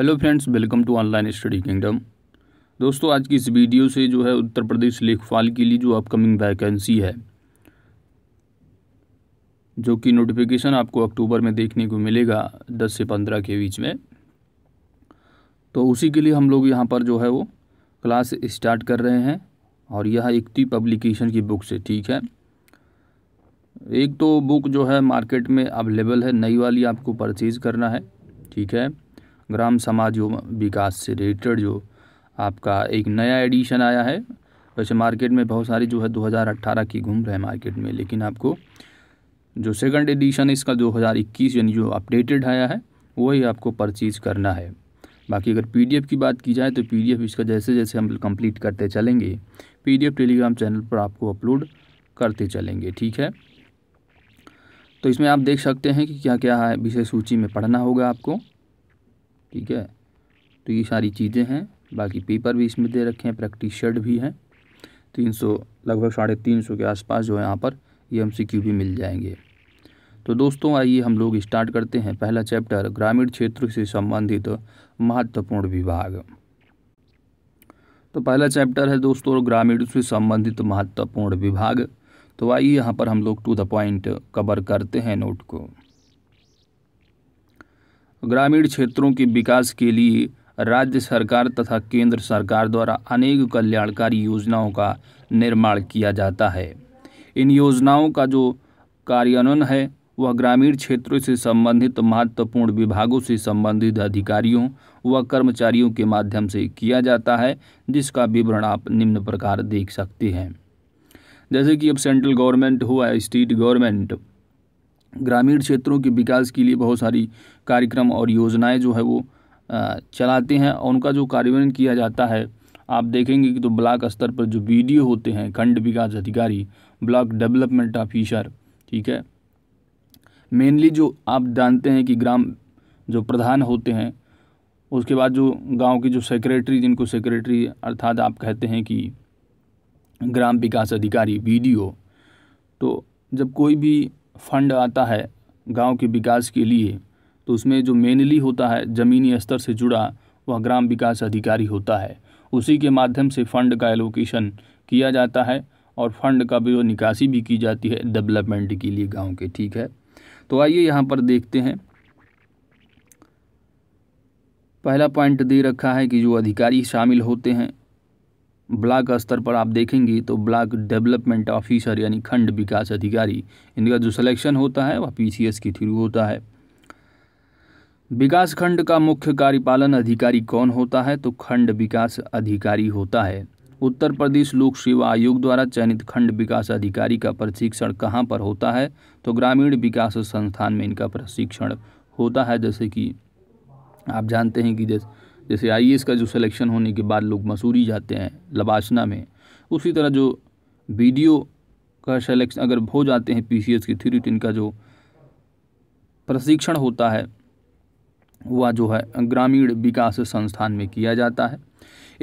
hello friends welcome to online study kingdom दोस्तों आज की इस वीडियो से जो है उत्तर प्रदेश लेखपाल के लिए जो अपकमिंग वैकेंसी है जो कि नोटिफिकेशन आपको अक्टूबर में देखने को मिलेगा दस से पंद्रह के बीच में तो उसी के लिए हम लोग यहाँ पर जो है वो क्लास स्टार्ट कर रहे हैं और यह इकती पब्लिकेशन की बुक से ठीक है एक तो बुक जो है मार्केट में अवेलेबल है नई वाली आपको परचेज़ करना है ठीक है ग्राम समाज विकास से रिलेटेड जो आपका एक नया एडिशन आया है वैसे मार्केट में बहुत सारी जो है 2018 की घूम रहे हैं मार्केट में लेकिन आपको जो सेकंड एडिशन इसका 2021 यानी जो अपडेटेड आया है वही आपको परचेज़ करना है बाकी अगर पीडीएफ की बात की जाए तो पीडीएफ इसका जैसे जैसे हम कंप्लीट करते चलेंगे पीडीएफ टेलीग्राम चैनल पर आपको अपलोड करते चलेंगे ठीक है तो इसमें आप देख सकते हैं कि क्या क्या है विषय सूची में पढ़ना होगा आपको ठीक है तो ये सारी चीज़ें हैं बाकी पेपर भी इसमें दे रखे हैं प्रैक्टिस शर्ट भी हैं तीन सौ लगभग साढ़े तीन सौ के आसपास जो है यहाँ पर ये एम भी मिल जाएंगे तो दोस्तों आइए हम लोग स्टार्ट करते हैं पहला चैप्टर ग्रामीण क्षेत्र से संबंधित महत्वपूर्ण विभाग तो पहला चैप्टर है दोस्तों ग्रामीण से संबंधित महत्वपूर्ण विभाग तो आइए यहाँ पर हम लोग टू द पॉइंट कवर करते हैं नोट को ग्रामीण क्षेत्रों के विकास के लिए राज्य सरकार तथा केंद्र सरकार द्वारा अनेक कल्याणकारी योजनाओं का निर्माण किया जाता है इन योजनाओं का जो कार्यान्वयन है वह ग्रामीण क्षेत्रों से संबंधित महत्वपूर्ण विभागों से संबंधित अधिकारियों व कर्मचारियों के माध्यम से किया जाता है जिसका विवरण आप निम्न प्रकार देख सकते हैं जैसे कि अब सेंट्रल गवर्नमेंट हुआ स्टेट गवर्नमेंट ग्रामीण क्षेत्रों के विकास के लिए बहुत सारी कार्यक्रम और योजनाएं जो है वो चलाते हैं और उनका जो कार्यान्वयन किया जाता है आप देखेंगे कि तो ब्लॉक स्तर पर जो बी होते हैं खंड विकास अधिकारी ब्लॉक डेवलपमेंट ऑफिसर ठीक है मेनली जो आप जानते हैं कि ग्राम जो प्रधान होते हैं उसके बाद जो गांव की जो सेक्रेटरी जिनको सेक्रेटरी अर्थात आप कहते हैं कि ग्राम विकास अधिकारी बी तो जब कोई भी फंड आता है गांव के विकास के लिए तो उसमें जो मेनली होता है ज़मीनी स्तर से जुड़ा वह ग्राम विकास अधिकारी होता है उसी के माध्यम से फंड का एलोकेशन किया जाता है और फंड का जो निकासी भी की जाती है डेवलपमेंट के लिए गांव के ठीक है तो आइए यहाँ पर देखते हैं पहला पॉइंट दे रखा है कि जो अधिकारी शामिल होते हैं ब्लॉक स्तर पर आप देखेंगे तो ब्लॉक डेवलपमेंट ऑफिसर यानी खंड विकास अधिकारी इनका जो सिलेक्शन होता है वह पीसीएस के थ्रू होता है विकास खंड का मुख्य कार्यपालन अधिकारी कौन होता है तो खंड विकास अधिकारी होता है उत्तर प्रदेश लोक सेवा आयोग द्वारा चयनित खंड विकास अधिकारी का प्रशिक्षण कहाँ पर होता है तो ग्रामीण विकास संस्थान में इनका प्रशिक्षण होता है जैसे कि आप जानते हैं कि जैसे जैसे आई e का जो सिलेक्शन होने के बाद लोग मसूरी जाते हैं लबासना में उसी तरह जो बी का सिलेक्शन अगर हो जाते हैं पी की थ्री तो का जो प्रशिक्षण होता है वह जो है ग्रामीण विकास संस्थान में किया जाता है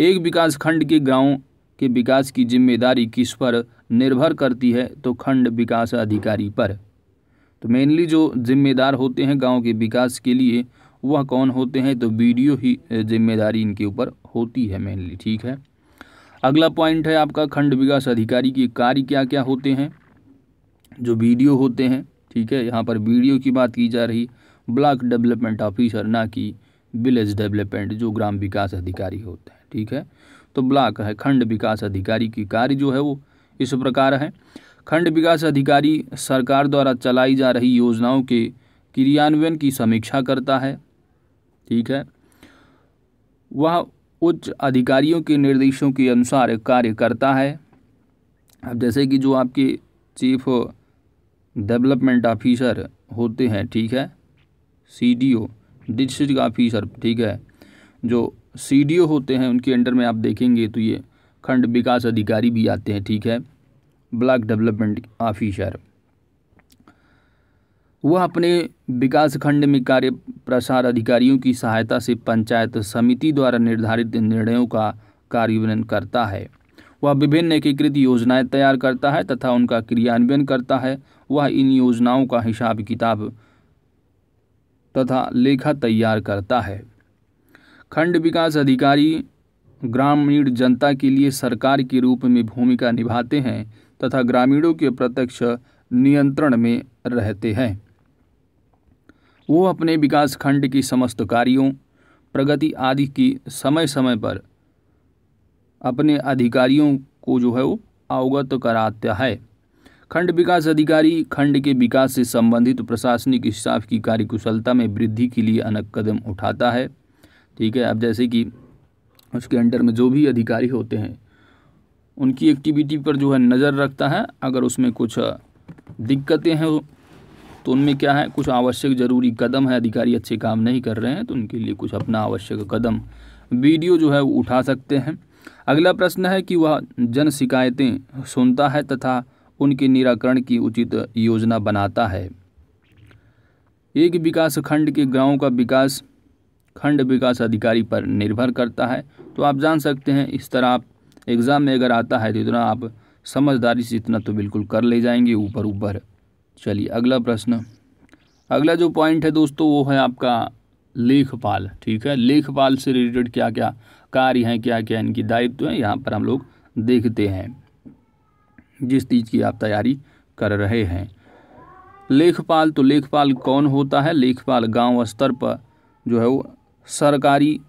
एक विकास खंड के गाँव के विकास की जिम्मेदारी किस पर निर्भर करती है तो खंड विकास अधिकारी पर तो मेनली जो जिम्मेदार होते हैं गांव के विकास के लिए वह कौन होते हैं तो वीडियो ही जिम्मेदारी इनके ऊपर होती है मेनली ठीक है अगला पॉइंट है आपका खंड विकास अधिकारी के कार्य क्या क्या होते हैं जो वीडियो होते हैं ठीक है यहाँ पर वीडियो की बात की जा रही ब्लॉक डेवलपमेंट ऑफिसर ना कि विलेज डेवलपमेंट जो ग्राम विकास अधिकारी होते हैं ठीक है तो ब्लॉक है खंड विकास अधिकारी की कार्य जो है वो इस प्रकार है खंड विकास अधिकारी सरकार द्वारा चलाई जा रही योजनाओं के क्रियान्वयन की समीक्षा करता है ठीक है वह उच्च अधिकारियों के निर्देशों के अनुसार कार्य करता है अब जैसे कि जो आपके चीफ डेवलपमेंट ऑफिसर होते हैं ठीक है सीडीओ डिस्ट्रिक्ट ऑफिसर ठीक है जो सीडीओ होते हैं उनके अंडर में आप देखेंगे तो ये खंड विकास अधिकारी भी आते हैं ठीक है ब्लॉक डेवलपमेंट ऑफिसर वह अपने विकास खंड में कार्य प्रसार अधिकारियों की सहायता से पंचायत समिति द्वारा निर्धारित निर्णयों का कार्यान्वयन करता है वह विभिन्न एकीकृत योजनाएं तैयार करता है तथा उनका क्रियान्वयन करता है वह इन योजनाओं का हिसाब किताब तथा लेखा तैयार करता है खंड विकास अधिकारी ग्रामीण जनता के लिए सरकार के रूप में भूमिका निभाते हैं तथा ग्रामीणों के प्रत्यक्ष नियंत्रण में रहते हैं वो अपने विकास खंड की समस्त कार्यों प्रगति आदि की समय समय पर अपने अधिकारियों को जो है वो अवगत कराता है खंड विकास अधिकारी खंड के विकास से संबंधित प्रशासनिक स्टाफ की कार्यकुशलता में वृद्धि के लिए अनक कदम उठाता है ठीक है अब जैसे कि उसके अंडर में जो भी अधिकारी होते हैं उनकी एक्टिविटी पर जो है नज़र रखता है अगर उसमें कुछ दिक्कतें हैं तो उनमें क्या है कुछ आवश्यक ज़रूरी कदम है अधिकारी अच्छे काम नहीं कर रहे हैं तो उनके लिए कुछ अपना आवश्यक कदम वीडियो जो है वो उठा सकते हैं अगला प्रश्न है कि वह जन शिकायतें सुनता है तथा उनके निराकरण की उचित योजना बनाता है एक विकास खंड के गाँव का विकास खंड विकास अधिकारी पर निर्भर करता है तो आप जान सकते हैं इस तरह आप एग्ज़ाम में अगर आता है तो इतना आप समझदारी से इतना तो बिल्कुल कर ले जाएंगे ऊपर ऊपर चलिए अगला प्रश्न अगला जो पॉइंट है दोस्तों वो है आपका लेखपाल ठीक है लेखपाल से रिलेटेड क्या क्या कार्य हैं क्या क्या इनकी दायित्व हैं यहाँ पर हम लोग देखते हैं जिस चीज़ की आप तैयारी कर रहे हैं लेखपाल तो लेखपाल कौन होता है लेखपाल गांव स्तर पर जो है वो सरकारी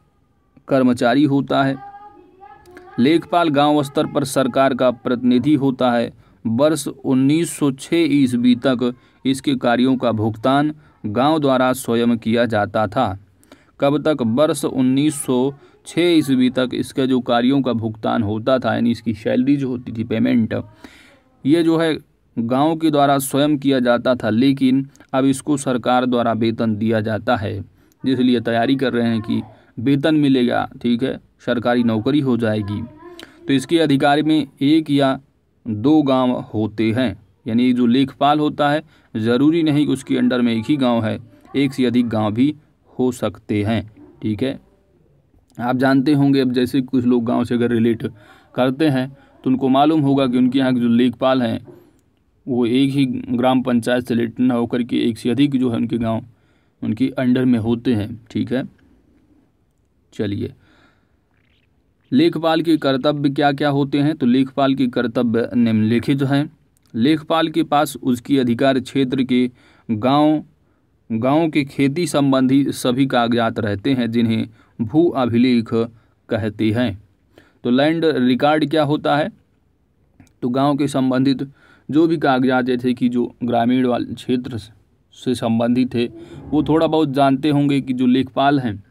कर्मचारी होता है लेखपाल गांव स्तर पर सरकार का प्रतिनिधि होता है वर्ष 1906 ईस्वी तक इसके कार्यों का भुगतान गांव द्वारा स्वयं किया जाता था कब तक वर्ष छः ईस्वी तक इसका जो कार्यों का भुगतान होता था यानी इसकी सैलरी जो होती थी पेमेंट ये जो है गांव के द्वारा स्वयं किया जाता था लेकिन अब इसको सरकार द्वारा वेतन दिया जाता है जिसलिए तैयारी कर रहे हैं कि वेतन मिलेगा ठीक है सरकारी नौकरी हो जाएगी तो इसके अधिकार में एक या दो गांव होते हैं यानी जो लेखपाल होता है ज़रूरी नहीं कि उसके अंडर में एक ही गांव है एक से अधिक गांव भी हो सकते हैं ठीक है आप जानते होंगे अब जैसे कुछ लोग गांव से अगर रिलेट करते हैं तो उनको मालूम होगा कि उनके यहाँ के जो लेखपाल हैं वो एक ही ग्राम पंचायत से रिलेट न होकर के एक से अधिक जो है उनके गांव उनके अंडर में होते हैं ठीक है चलिए लेखपाल के कर्तव्य क्या क्या होते हैं तो लेखपाल के कर्तव्य निम्नलिखित हैं लेखपाल के पास उसकी अधिकार क्षेत्र के गाँव गाँव के खेती संबंधी सभी कागजात रहते हैं जिन्हें भू अभिलेख कहते हैं तो लैंड रिकॉर्ड क्या होता है तो गांव के संबंधित जो भी कागजात जैसे कि जो ग्रामीण वाले क्षेत्र से संबंधित है वो थोड़ा बहुत जानते होंगे कि जो लेखपाल हैं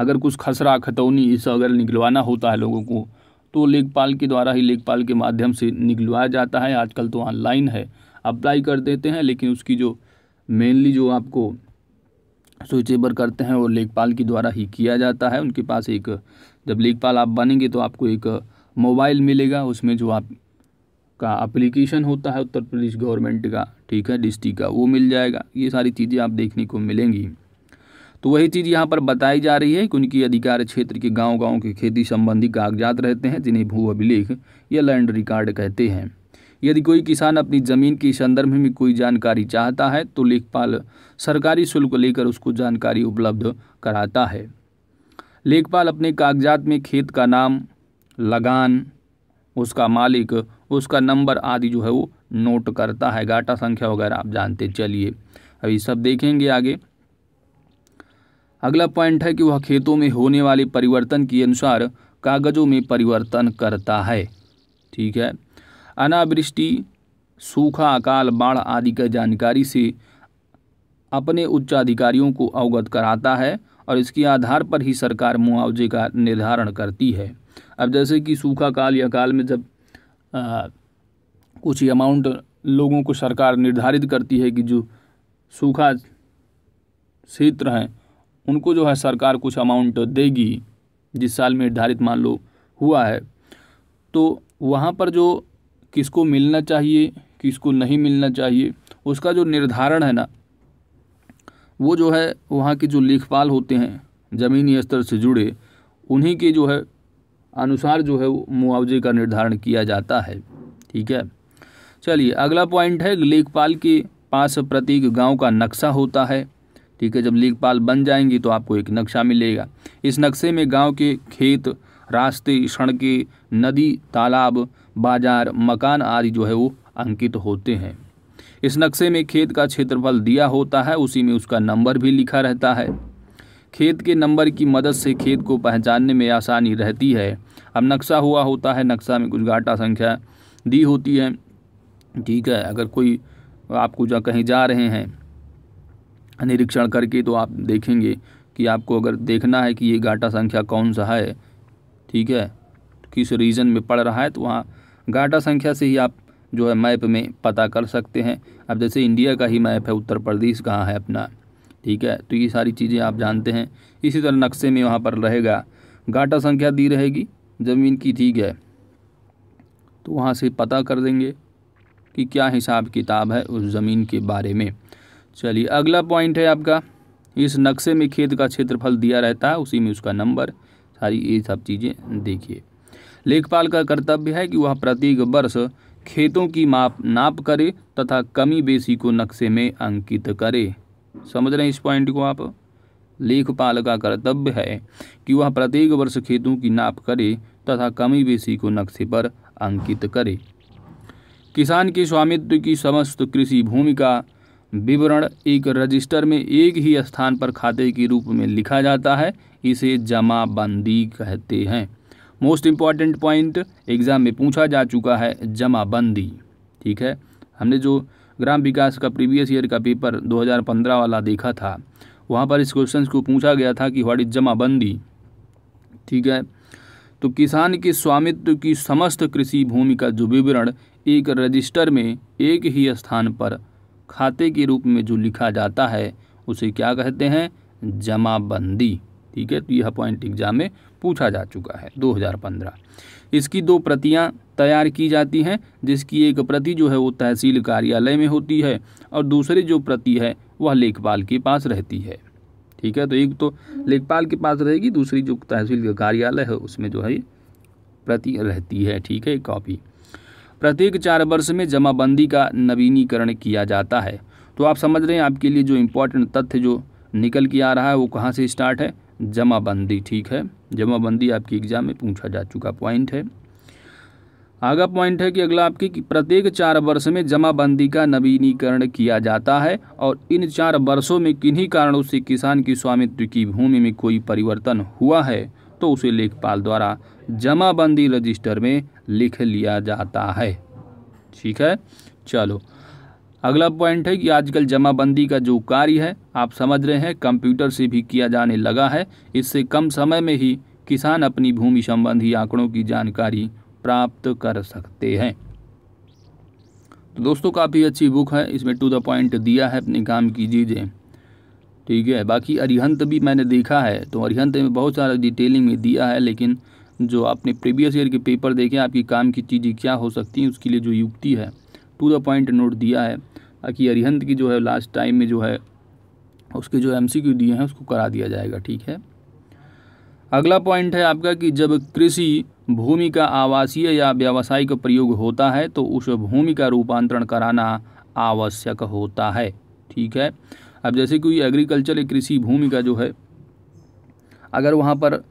अगर कुछ खसरा खतौनी इस अगर निकलवाना होता है लोगों को तो लेखपाल के द्वारा ही लेखपाल के माध्यम से निकलवाया जाता है आजकल तो ऑनलाइन है अप्लाई कर देते हैं लेकिन उसकी जो मेनली जो आपको स्विचेबर करते हैं और लेखपाल के द्वारा ही किया जाता है उनके पास एक जब लेखपाल आप बनेंगे तो आपको एक मोबाइल मिलेगा उसमें जो आप का अप्लीकेशन होता है उत्तर प्रदेश गवर्नमेंट का ठीक है डिस्ट्रिक्ट का वो मिल जाएगा ये सारी चीज़ें आप देखने को मिलेंगी तो वही चीज़ यहाँ पर बताई जा रही है कि उनकी अधिकार क्षेत्र के गांव-गांव के खेती संबंधी कागजात रहते हैं जिन्हें भू अभिलेख या लैंड रिकॉर्ड कहते हैं यदि कोई किसान अपनी ज़मीन के संदर्भ में कोई जानकारी चाहता है तो लेखपाल सरकारी शुल्क लेकर उसको जानकारी उपलब्ध कराता है लेखपाल अपने कागजात में खेत का नाम लगान उसका मालिक उसका नंबर आदि जो है वो नोट करता है घाटा संख्या वगैरह आप जानते चलिए अभी सब देखेंगे आगे अगला पॉइंट है कि वह खेतों में होने वाले परिवर्तन के अनुसार कागजों में परिवर्तन करता है ठीक है अनावृष्टि सूखा अकाल बाढ़ आदि का जानकारी से अपने उच्च अधिकारियों को अवगत कराता है और इसके आधार पर ही सरकार मुआवजे का निर्धारण करती है अब जैसे कि सूखा काल या काल में जब आ, कुछ अमाउंट लोगों को सरकार निर्धारित करती है कि जो सूखा क्षेत्र हैं उनको जो है सरकार कुछ अमाउंट देगी जिस साल में निर्धारित मान लो हुआ है तो वहाँ पर जो किसको मिलना चाहिए किसको नहीं मिलना चाहिए उसका जो निर्धारण है ना वो जो है वहाँ के जो लेखपाल होते हैं ज़मीनी स्तर से जुड़े उन्हीं के जो है अनुसार जो है वो मुआवजे का निर्धारण किया जाता है ठीक है चलिए अगला पॉइंट है लेखपाल के पास प्रत्येक गांव का नक्शा होता है ठीक है जब लेखपाल बन जाएंगे तो आपको एक नक्शा मिलेगा इस नक्शे में गांव के खेत रास्ते सड़कें नदी तालाब बाजार मकान आदि जो है वो अंकित होते हैं इस नक्शे में खेत का क्षेत्रफल दिया होता है उसी में उसका नंबर भी लिखा रहता है खेत के नंबर की मदद से खेत को पहचानने में आसानी रहती है अब नक्शा हुआ होता है नक्शा में कुछ घाटा संख्या दी होती है ठीक है अगर कोई आपको जो कहीं जा रहे हैं निरीक्षण करके तो आप देखेंगे कि आपको अगर देखना है कि ये घाटा संख्या कौन सा है ठीक है किस रीजन में पड़ रहा है तो वहाँ गाटा संख्या से ही आप जो है मैप में पता कर सकते हैं अब जैसे इंडिया का ही मैप है उत्तर प्रदेश कहाँ है अपना ठीक है तो ये सारी चीज़ें आप जानते हैं इसी तरह नक्शे में वहाँ पर रहेगा गाटा संख्या दी रहेगी ज़मीन की ठीक है तो वहाँ से पता कर देंगे कि क्या हिसाब किताब है उस ज़मीन के बारे में चलिए अगला पॉइंट है आपका इस नक्शे में खेत का क्षेत्रफल दिया रहता है उसी में उसका नंबर सारी ये सब चीज़ें देखिए लेखपाल का कर्तव्य है कि वह प्रत्येक वर्ष खेतों की माप नाप करे तथा कमी बेसी को नक्शे में अंकित करे समझ रहे हैं इस पॉइंट को आप लेखपाल का कर्तव्य है कि वह प्रत्येक वर्ष खेतों की नाप करे तथा कमी बेसी को नक्शे पर अंकित करे किसान के स्वामित्व की समस्त कृषि भूमि का विवरण एक रजिस्टर में एक ही स्थान पर खाते के रूप में लिखा जाता है इसे जमाबंदी कहते हैं मोस्ट इम्पॉर्टेंट पॉइंट एग्ज़ाम में पूछा जा चुका है जमाबंदी ठीक है हमने जो ग्राम विकास का प्रीवियस ईयर का पेपर 2015 वाला देखा था वहाँ पर इस क्वेश्चन को पूछा गया था कि व्हाट इज जमाबंदी ठीक है तो किसान के स्वामित्व की समस्त कृषि भूमि का जो विवरण एक रजिस्टर में एक ही स्थान पर खाते के रूप में जो लिखा जाता है उसे क्या कहते हैं जमाबंदी ठीक है तो यह पॉइंट एग्जाम में पूछा जा चुका है 2015 इसकी दो प्रतियां तैयार की जाती हैं जिसकी एक प्रति जो है वो तहसील कार्यालय में होती है और दूसरी जो प्रति है वह लेखपाल के पास रहती है ठीक है तो एक तो लेखपाल के पास रहेगी दूसरी जो तहसील कार्यालय है उसमें जो है प्रति रहती है ठीक है कॉपी प्रत्येक चार वर्ष में जमाबंदी का नवीनीकरण किया जाता है तो आप समझ रहे हैं आपके लिए जो इम्पोर्टेंट तथ्य जो निकल के आ रहा है वो कहाँ से स्टार्ट है जमाबंदी ठीक है जमाबंदी आपकी एग्जाम में पूछा जा चुका पॉइंट है आगा पॉइंट है कि अगला आपकी कि प्रत्येक चार वर्ष में जमाबंदी का नवीनीकरण किया जाता है और इन चार वर्षों में किन्हीं कारणों से किसान की स्वामित्व की भूमि में कोई परिवर्तन हुआ है तो उसे लेखपाल द्वारा जमाबंदी रजिस्टर में लिख लिया जाता है ठीक है चलो अगला पॉइंट है कि आजकल जमाबंदी का जो कार्य है आप समझ रहे हैं कंप्यूटर से भी किया जाने लगा है इससे कम समय में ही किसान अपनी भूमि संबंधी आंकड़ों की जानकारी प्राप्त कर सकते हैं तो दोस्तों काफ़ी अच्छी बुक है इसमें टू द पॉइंट दिया है अपने काम की चीज़ें ठीक है बाकी अरिहंत भी मैंने देखा है तो अरिहंत में बहुत सारा डिटेलिंग में दिया है लेकिन जो आपने प्रीवियस ईयर के पेपर देखे आपकी काम की चीज़ें क्या हो सकती हैं उसके लिए जो युक्ति है टू द पॉइंट नोट दिया है कि अरिहंत की जो है लास्ट टाइम में जो है उसके जो एम दिए हैं उसको करा दिया जाएगा ठीक है अगला पॉइंट है आपका कि जब कृषि भूमि का आवासीय या व्यावसायिक प्रयोग होता है तो उस भूमि का रूपांतरण कराना आवश्यक होता है ठीक है अब जैसे कोई एग्रीकल्चर या कृषि भूमि का जो है अगर वहाँ पर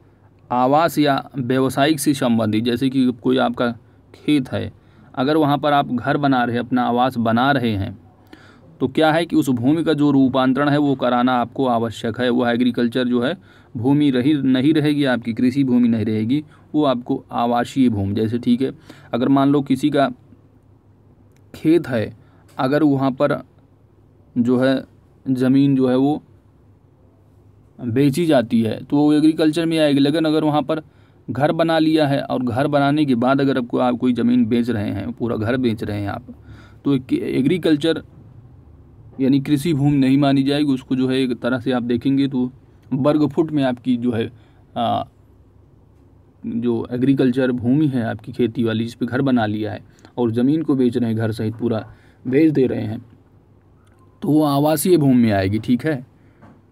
आवास या व्यवसायिक से संबंधित जैसे कि कोई आपका खेत है अगर वहाँ पर आप घर बना रहे अपना आवास बना रहे हैं तो क्या है कि उस भूमि का जो रूपांतरण है वो कराना आपको आवश्यक है वह एग्रीकल्चर जो है भूमि रही नहीं रहेगी आपकी कृषि भूमि नहीं रहेगी वो आपको आवासीय भूमि जैसे ठीक है अगर मान लो किसी का खेत है अगर वहाँ पर जो है ज़मीन जो है वो बेची जाती है तो वो एग्रीकल्चर में आएगी लेकिन अगर वहाँ पर घर बना लिया है और घर बनाने के बाद अगर आपको आप कोई ज़मीन बेच रहे हैं पूरा घर बेच रहे हैं आप तो एग्रीकल्चर यानी कृषि भूमि नहीं मानी जाएगी उसको जो है एक तरह से आप देखेंगे तो वर्ग फुट में आपकी जो है आ, जो एग्रीकल्चर भूमि है आपकी खेती वाली जिस पर घर बना लिया है और ज़मीन को बेच रहे हैं घर सहित पूरा बेच दे रहे हैं तो वो आवासीय भूमि में आएगी ठीक है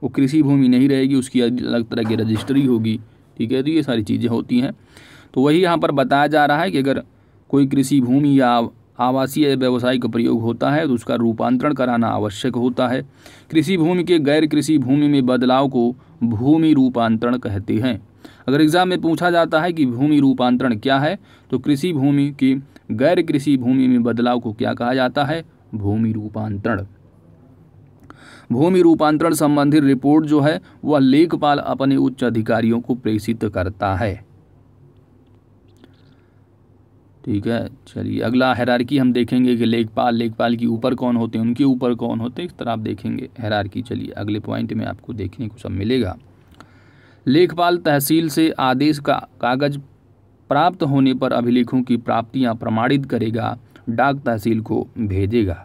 वो कृषि भूमि नहीं रहेगी उसकी अलग तरह की रजिस्ट्री होगी ठीक है तो ये सारी चीज़ें होती हैं तो वही यहाँ पर बताया जा रहा है कि अगर कोई कृषि भूमि या आवासीय व्यावसायिक प्रयोग होता है तो उसका रूपांतरण कराना आवश्यक होता है कृषि भूमि के गैर कृषि भूमि में बदलाव को भूमि रूपांतरण कहते हैं अगर एग्जाम में पूछा जाता है कि भूमि रूपांतरण क्या है तो कृषि भूमि के गैर कृषि भूमि में बदलाव को क्या कहा जाता है भूमि रूपांतरण भूमि रूपांतरण संबंधी रिपोर्ट जो है वह लेखपाल अपने उच्च अधिकारियों को प्रेषित करता है ठीक है चलिए अगला हैरारकी हम देखेंगे कि लेखपाल लेखपाल के ऊपर कौन होते हैं उनके ऊपर कौन होते हैं इस तरह आप देखेंगे हैरारकी चलिए अगले पॉइंट में आपको देखने को सब मिलेगा लेखपाल तहसील से आदेश का कागज प्राप्त होने पर अभिलेखों की प्राप्तियां प्रमाणित करेगा डाक तहसील को भेजेगा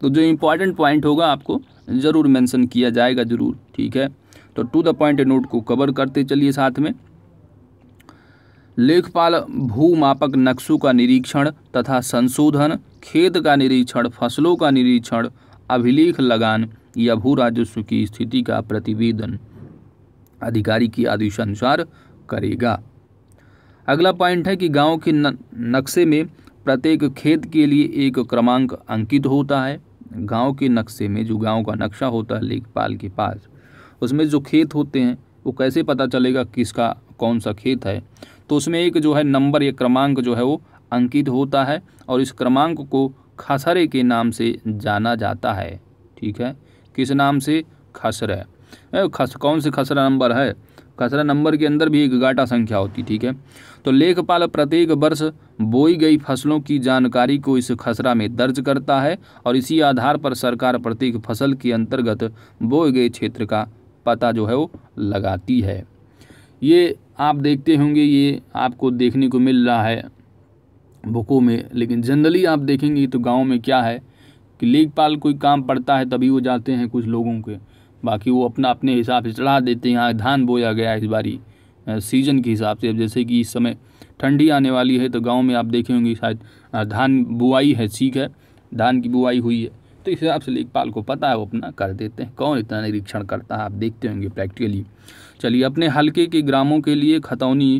तो जो इम्पॉर्टेंट पॉइंट होगा आपको ज़रूर मैंशन किया जाएगा ज़रूर ठीक है तो टू द पॉइंट नोट को कवर करते चलिए साथ में लेखपाल भूमापक नक्शों का निरीक्षण तथा संशोधन खेत का निरीक्षण फसलों का निरीक्षण अभिलेख लगान या भू राजस्व की स्थिति का प्रतिवेदन अधिकारी की आदेश अनुसार करेगा अगला पॉइंट है कि गांव के नक्शे में प्रत्येक खेत के लिए एक क्रमांक अंकित होता है गांव के नक्शे में जो गांव का नक्शा होता है लेखपाल के पास उसमें जो खेत होते हैं वो कैसे पता चलेगा किसका कौन सा खेत है तो उसमें एक जो है नंबर या क्रमांक जो है वो अंकित होता है और इस क्रमांक को खसरे के नाम से जाना जाता है ठीक है किस नाम से खसरे खस कौन से खसरा नंबर है खसरा नंबर के अंदर भी एक गाटा संख्या होती ठीक है तो लेखपाल प्रत्येक वर्ष बोई गई फसलों की जानकारी को इस खसरा में दर्ज करता है और इसी आधार पर सरकार प्रत्येक फसल के अंतर्गत बोए गए क्षेत्र का पता जो है वो लगाती है ये आप देखते होंगे ये आपको देखने को मिल रहा है बुकों में लेकिन जनरली आप देखेंगे तो गाँव में क्या है कि लेखपाल कोई काम पड़ता है तभी वो जाते हैं कुछ लोगों के बाकी वो अपना अपने हिसाब से चढ़ा देते हैं यहाँ धान बोया गया इस बारी सीजन के हिसाब से अब जैसे कि इस समय ठंडी आने वाली है तो गांव में आप देखे होंगे शायद धान बुआई है ठीक है धान की बुआई हुई है तो इस हिसाब से लेखपाल को पता है वो अपना कर देते हैं कौन इतना निरीक्षण करता है आप देखते होंगे प्रैक्टिकली चलिए अपने हल्के के ग्रामों के लिए खतौनी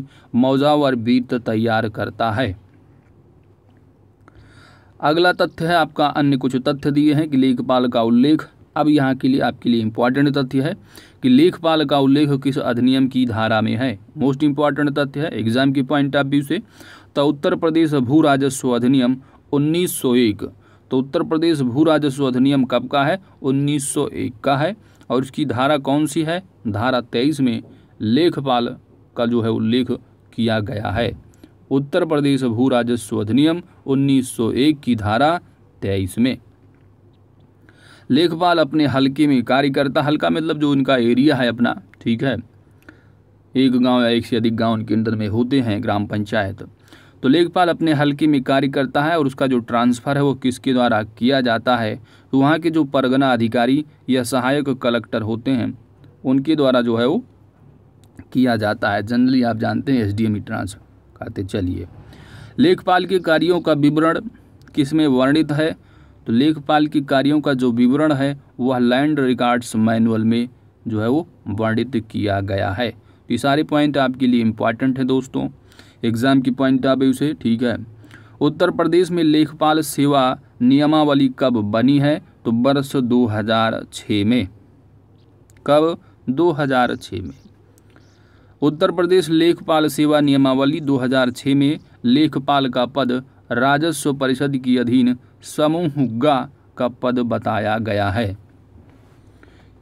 मौजा और बीत तैयार करता है अगला तथ्य है आपका अन्य कुछ तथ्य दिए हैं कि लेखपाल का उल्लेख अब यहाँ के लिए आपके लिए इम्पॉर्टेंट तथ्य है कि लेखपाल का उल्लेख किस अधिनियम की धारा में है मोस्ट इम्पॉर्टेंट तथ्य है एग्जाम के पॉइंट ऑफ व्यू से तो उत्तर प्रदेश भू राजस्व अधिनियम 1901 तो उत्तर प्रदेश भू राजस्व अधिनियम कब का है 1901 का है और इसकी धारा कौन सी है धारा तेईस में लेखपाल का जो है उल्लेख किया गया है उत्तर प्रदेश भू राजस्व अधिनियम 1901 की धारा तेईस में लेखपाल अपने हल्के में कार्य करता हल्का मतलब जो उनका एरिया है अपना ठीक है एक गांव या एक से अधिक गांव उनके अंदर में होते हैं ग्राम पंचायत तो लेखपाल अपने हल्के में कार्य करता है और उसका जो ट्रांसफ़र है वो किसके द्वारा किया जाता है तो वहाँ के जो परगना अधिकारी या सहायक कलेक्टर होते हैं उनके द्वारा जो है वो किया जाता है जनरली आप जानते हैं एस डी एम कहते चलिए लेखपाल के कार्यों का विवरण किस में वर्णित है तो लेखपाल के कार्यों का जो विवरण है वह लैंड रिकॉर्ड्स मैनुअल में जो है वो वर्णित किया गया है तो ये सारे पॉइंट आपके लिए इम्पॉर्टेंट है दोस्तों एग्ज़ाम की पॉइंट आप उसे ठीक है उत्तर प्रदेश में लेखपाल सेवा नियमावली कब बनी है तो वर्ष 2006 में कब 2006 में उत्तर प्रदेश लेखपाल सेवा नियमावली 2006 में लेखपाल का पद राजस्व परिषद के अधीन समूह गा का पद बताया गया है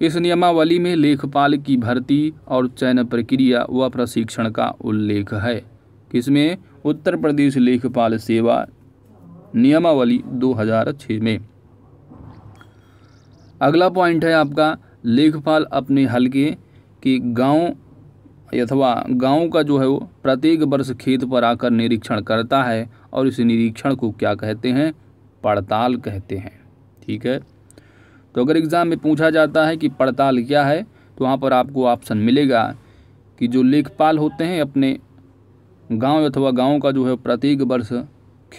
इस नियमावली में लेखपाल की भर्ती और चयन प्रक्रिया व प्रशिक्षण का उल्लेख है किसमें उत्तर प्रदेश लेखपाल सेवा नियमावली 2006 में अगला पॉइंट है आपका लेखपाल अपने हल्के के गांव अथवा गांव का जो है वो प्रत्येक वर्ष खेत पर आकर निरीक्षण करता है और इस निरीक्षण को क्या कहते हैं पड़ताल कहते हैं ठीक है तो अगर एग्ज़ाम में पूछा जाता है कि पड़ताल क्या है तो वहाँ पर आपको ऑप्शन मिलेगा कि जो लेखपाल होते हैं अपने गांव अथवा गांव का जो है प्रत्येक वर्ष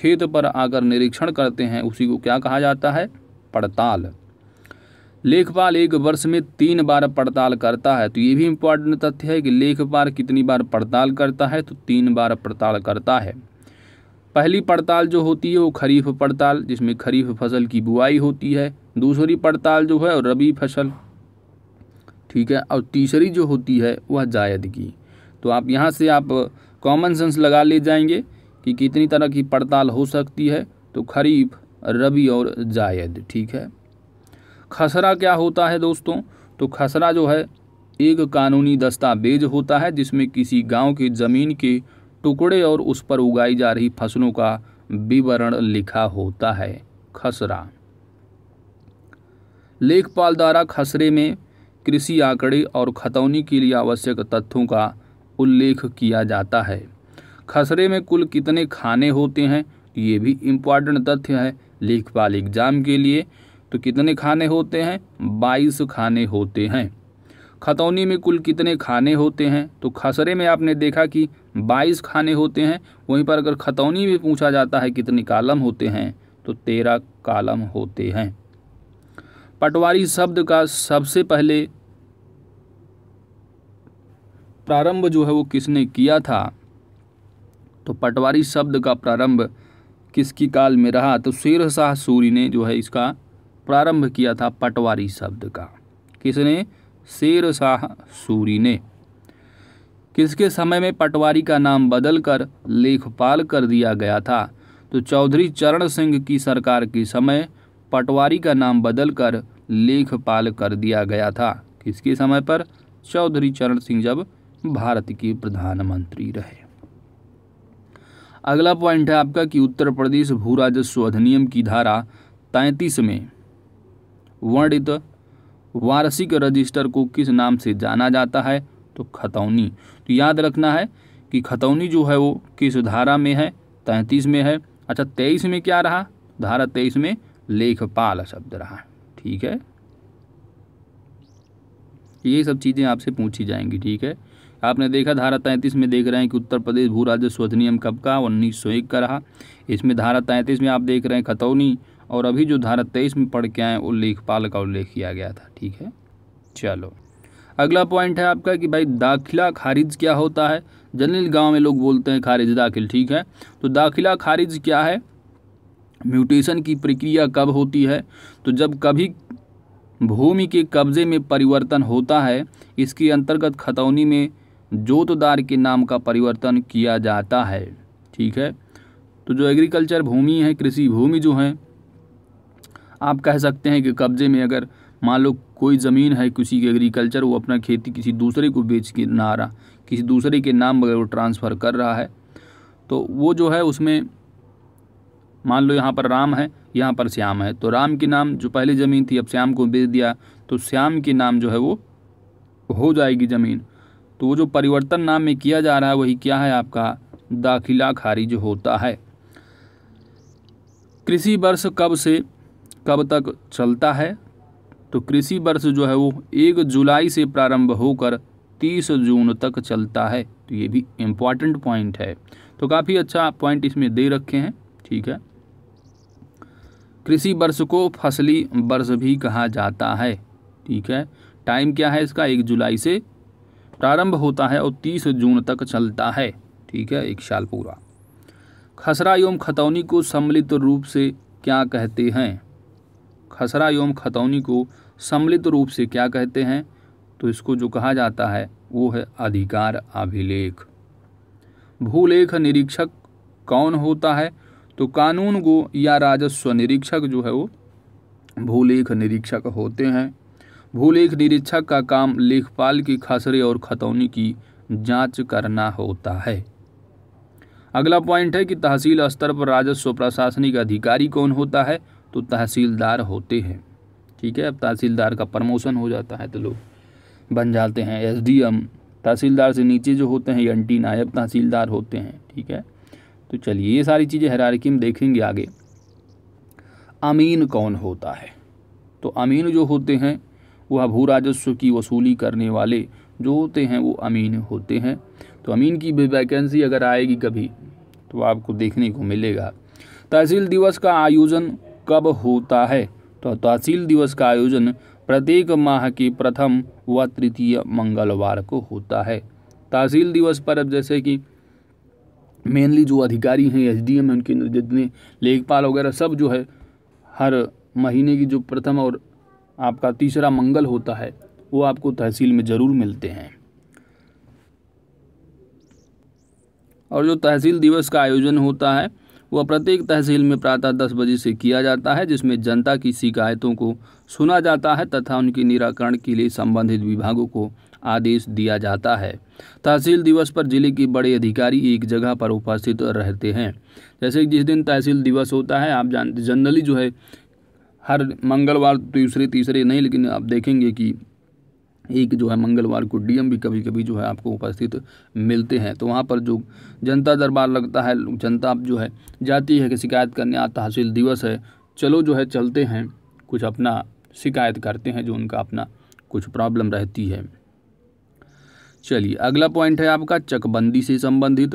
खेत पर आकर निरीक्षण करते हैं उसी को क्या कहा जाता है पड़ताल लेखपाल एक वर्ष में तीन बार पड़ताल करता है तो ये भी इम्पॉर्टेंट तथ्य है कि लेखपाल कितनी बार पड़ताल करता है तो तीन बार पड़ताल करता है पहली पड़ताल जो होती है वो खरीफ पड़ताल जिसमें खरीफ फसल की बुआई होती है दूसरी पड़ताल जो है रबी फसल ठीक है और तीसरी जो होती है वह जायद की तो आप यहाँ से आप कॉमन सेंस लगा ले जाएंगे कि कितनी तरह की पड़ताल हो सकती है तो खरीफ रबी और जायद ठीक है खसरा क्या होता है दोस्तों तो खसरा जो है एक कानूनी दस्तावेज होता है जिसमें किसी गांव की ज़मीन के टुकड़े और उस पर उगाई जा रही फसलों का विवरण लिखा होता है खसरा लेखपाल द्वारा खसरे में कृषि आंकड़े और खतौनी के लिए आवश्यक तथ्यों का उल्लेख किया जाता है खसरे में कुल कितने खाने होते हैं ये भी इम्पॉर्टेंट तथ्य है लेखपाल एग्जाम के लिए तो कितने खाने होते हैं बाईस खाने होते हैं खतौनी में कुल कितने खाने होते हैं तो खसरे में आपने देखा कि बाईस खाने होते हैं वहीं पर अगर खतौनी में पूछा जाता है कितने कालम होते हैं तो तेरह कालम होते हैं पटवारी शब्द का सबसे पहले प्रारंभ जो है वो किसने किया था तो पटवारी शब्द का प्रारंभ किसकी काल में रहा तो शेर शाह सूरी ने जो है इसका प्रारंभ किया था पटवारी शब्द का किसने शेर शाह सूरी ने किसके समय में पटवारी का नाम बदलकर लेखपाल कर दिया गया था तो चौधरी चरण सिंह की सरकार के समय पटवारी का नाम बदलकर लेखपाल कर दिया गया था किसके समय पर चौधरी चरण सिंह जब भारत के प्रधानमंत्री रहे अगला पॉइंट है आपका कि उत्तर प्रदेश भू राजस्व अधिनियम की धारा तैंतीस में वर्णित वार्षिक रजिस्टर को किस नाम से जाना जाता है तो खतौनी तो याद रखना है कि खतौनी जो है वो किस धारा में है तैंतीस में है अच्छा तेईस में क्या रहा धारा तेईस में लेखपाल शब्द रहा ठीक है ये सब चीज़ें आपसे पूछी जाएंगी ठीक है आपने देखा धारा तैंतीस में देख रहे हैं कि उत्तर प्रदेश भू राजस्व अधिनियम कब का उन्नीस सौ एक का रहा इसमें धारा तैंतीस में आप देख रहे हैं खतौनी और अभी जो धारा तेईस में पढ़ के आए उल्लेखपाल का उल्लेख किया गया था ठीक है चलो अगला पॉइंट है आपका कि भाई दाखिला खारिज क्या होता है जनरल गांव में लोग बोलते हैं खारिज दाखिल ठीक है तो दाखिला खारिज क्या है म्यूटेशन की प्रक्रिया कब होती है तो जब कभी भूमि के कब्जे में परिवर्तन होता है इसके अंतर्गत खतौनी में जोतदार के नाम का परिवर्तन किया जाता है ठीक है तो जो एग्रीकल्चर भूमि है कृषि भूमि जो है आप कह सकते हैं कि कब्जे में अगर मान लो कोई ज़मीन है किसी के एग्रीकल्चर वो अपना खेती किसी दूसरे को बेच के ना रहा किसी दूसरे के नाम वगैरह वो ट्रांसफ़र कर रहा है तो वो जो है उसमें मान लो यहाँ पर राम है यहाँ पर श्याम है तो राम के नाम जो पहले ज़मीन थी अब श्याम को बेच दिया तो श्याम के नाम जो है वो हो जाएगी ज़मीन तो वो जो परिवर्तन नाम में किया जा रहा है वही क्या है आपका दाखिला खारिज होता है कृषि वर्ष कब से कब तक चलता है तो कृषि वर्ष जो है वो एक जुलाई से प्रारंभ होकर तीस जून तक चलता है तो ये भी इम्पॉर्टेंट पॉइंट है तो काफ़ी अच्छा पॉइंट इसमें दे रखे हैं ठीक है कृषि वर्ष को फसली वर्ष भी कहा जाता है ठीक है टाइम क्या है इसका एक जुलाई से प्रारंभ होता है और तीस जून तक चलता है ठीक है एक साल पूरा खसरा एवं खतौनी को सम्मिलित रूप से क्या कहते हैं खसरा एवं खतौनी को सम्मिलित रूप से क्या कहते हैं तो इसको जो कहा जाता है वो है अधिकार अभिलेख भूलेख निरीक्षक कौन होता है तो कानून गो या राजस्व निरीक्षक जो है वो भूलेख निरीक्षक होते हैं भूलेख निरीक्षक का काम लेखपाल की खसरे और खतौनी की जांच करना होता है अगला पॉइंट है कि तहसील स्तर पर राजस्व प्रशासनिक अधिकारी कौन होता है तो तहसीलदार होते हैं ठीक है अब तहसीलदार का प्रमोशन हो जाता है तो लोग बन जाते हैं एस तहसीलदार से नीचे जो होते हैं एन टी नायब तहसीलदार होते हैं ठीक है तो चलिए ये सारी चीज़ें हरारकी में देखेंगे आगे अमीन कौन होता है तो अमीन जो होते हैं वह भू राजस्व की वसूली करने वाले जो होते हैं वो अमीन होते हैं तो अमीन की भी वैकेंसी अगर आएगी कभी तो आपको देखने को मिलेगा तहसील दिवस का आयोजन कब होता है तो तहसील दिवस का आयोजन प्रत्येक माह के प्रथम व तृतीय मंगलवार को होता है तहसील दिवस पर अब जैसे कि मेनली जो अधिकारी हैं एस डी एम उनके जितने लेखपाल वगैरह सब जो है हर महीने की जो प्रथम और आपका तीसरा मंगल होता है वो आपको तहसील में ज़रूर मिलते हैं और जो तहसील दिवस का आयोजन होता है वह प्रत्येक तहसील में प्रातः दस बजे से किया जाता है जिसमें जनता की शिकायतों को सुना जाता है तथा उनके निराकरण के लिए संबंधित विभागों को आदेश दिया जाता है तहसील दिवस पर जिले के बड़े अधिकारी एक जगह पर उपस्थित रहते हैं जैसे जिस दिन तहसील दिवस होता है आप जानते जनरली जो है हर मंगलवार दूसरे तीसरे नहीं लेकिन आप देखेंगे कि एक जो है मंगलवार को डीएम भी कभी कभी जो है आपको उपस्थित मिलते हैं तो वहाँ पर जो जनता दरबार लगता है जनता जो है जाती है कि शिकायत करने आता हासिल दिवस है चलो जो है चलते हैं कुछ अपना शिकायत करते हैं जो उनका अपना कुछ प्रॉब्लम रहती है चलिए अगला पॉइंट है आपका चकबंदी से संबंधित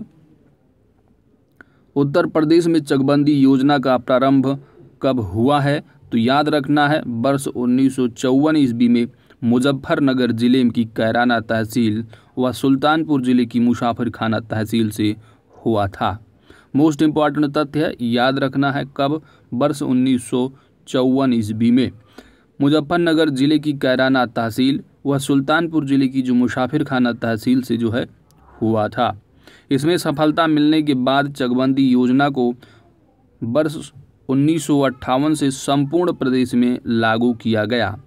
उत्तर प्रदेश में चकबंदी योजना का प्रारंभ कब हुआ है तो याद रखना है वर्ष उन्नीस सौ ईस्वी में मुजफ्फरनगर ज़िले की कैराना तहसील व सुल्तानपुर ज़िले की मुसाफिरखाना तहसील से हुआ था मोस्ट इम्पॉर्टेंट तथ्य याद रखना है कब वर्ष उन्नीस सौ ईस्वी में मुजफ्फरनगर ज़िले की कैराना तहसील व सुल्तानपुर ज़िले की जो मुसाफिर खाना तहसील से जो है हुआ था इसमें सफलता मिलने के बाद चकबंदी योजना को वर्ष उन्नीस से संपूर्ण प्रदेश में लागू किया गया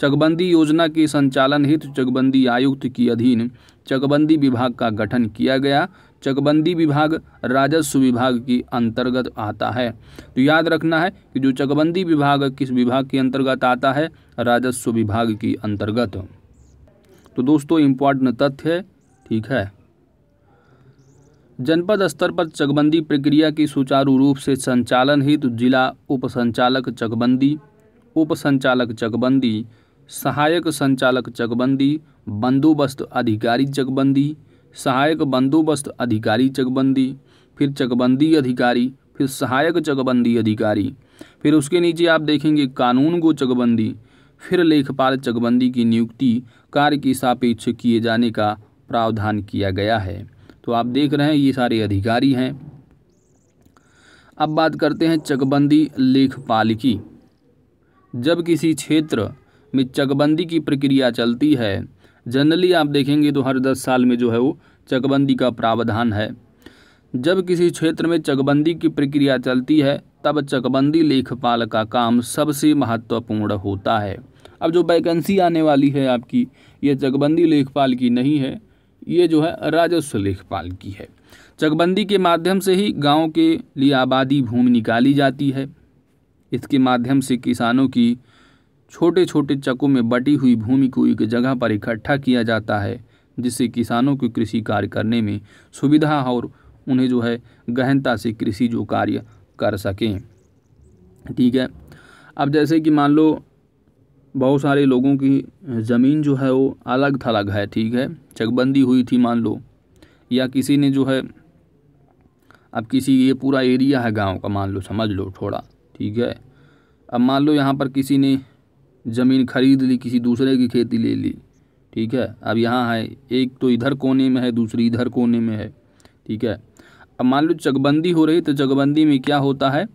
चकबंदी योजना के संचालन हेतु चकबंदी आयुक्त के अधीन चकबंदी विभाग का गठन किया गया चकबंदी विभाग राजस्व विभाग के अंतर्गत आता है तो याद रखना है कि जो चकबंदी विभाग किस विभाग के अंतर्गत आता है राजस्व विभाग के अंतर्गत तो दोस्तों इम्पॉर्टेंट तथ्य ठीक है जनपद स्तर पर चकबंदी प्रक्रिया की सुचारू रूप से संचालन हेतु जिला उप संचालक चकबंदी उप संचालक चकबंदी सहायक संचालक चकबंदी बंदोबस्त अधिकारी चकबंदी सहायक बंदोबस्त अधिकारी चकबंदी फिर चकबंदी अधिकारी फिर सहायक चकबंदी अधिकारी फिर उसके नीचे आप देखेंगे कानून गो चकबंदी फिर लेखपाल चकबंदी की नियुक्ति कार्य के सापेक्ष किए जाने का प्रावधान किया गया है तो आप देख रहे हैं ये सारे अधिकारी हैं अब बात करते हैं चकबंदी लेखपाल की जब किसी क्षेत्र में चकबंदी की प्रक्रिया चलती है जनरली आप देखेंगे तो हर दस साल में जो है वो चकबंदी का प्रावधान है जब किसी क्षेत्र में चकबंदी की प्रक्रिया चलती है तब चकबंदी लेखपाल का काम सबसे महत्वपूर्ण होता है अब जो वैकेंसी आने वाली है आपकी ये चकबंदी लेखपाल की नहीं है ये जो है राजस्व लेखपाल की है चकबंदी के माध्यम से ही गांव के लिए आबादी भूमि निकाली जाती है इसके माध्यम से किसानों की छोटे छोटे चकों में बटी हुई भूमि को एक जगह पर इकट्ठा किया जाता है जिससे किसानों को कृषि कार्य करने में सुविधा और उन्हें जो है गहनता से कृषि जो कार्य कर सकें ठीक है अब जैसे कि मान लो बहुत सारे लोगों की ज़मीन जो है वो अलग थलग है ठीक है चकबंदी हुई थी मान लो या किसी ने जो है अब किसी ये पूरा एरिया है गांव का मान लो समझ लो थोड़ा ठीक है अब मान लो यहाँ पर किसी ने ज़मीन खरीद ली किसी दूसरे की खेती ले ली ठीक है अब यहाँ है एक तो इधर कोने में है दूसरी इधर कोने में है ठीक है अब मान लो चकबंदी हो रही तो चकबंदी में क्या होता है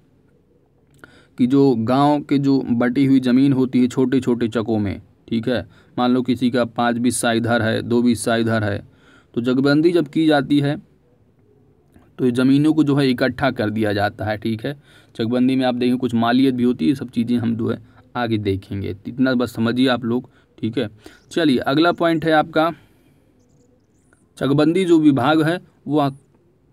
कि जो गांव के जो बटी हुई ज़मीन होती है छोटे छोटे चकों में ठीक है मान लो किसी का पाँच बीस इधर है दो बीस इधर है तो जगबंदी जब की जाती है तो ज़मीनों को जो है इकट्ठा कर दिया जाता है ठीक है चकबंदी में आप देखें कुछ मालियत भी होती है सब चीज़ें हम जो है आगे देखेंगे इतना बस समझिए आप लोग ठीक है चलिए अगला पॉइंट है आपका चकबंदी जो विभाग है वह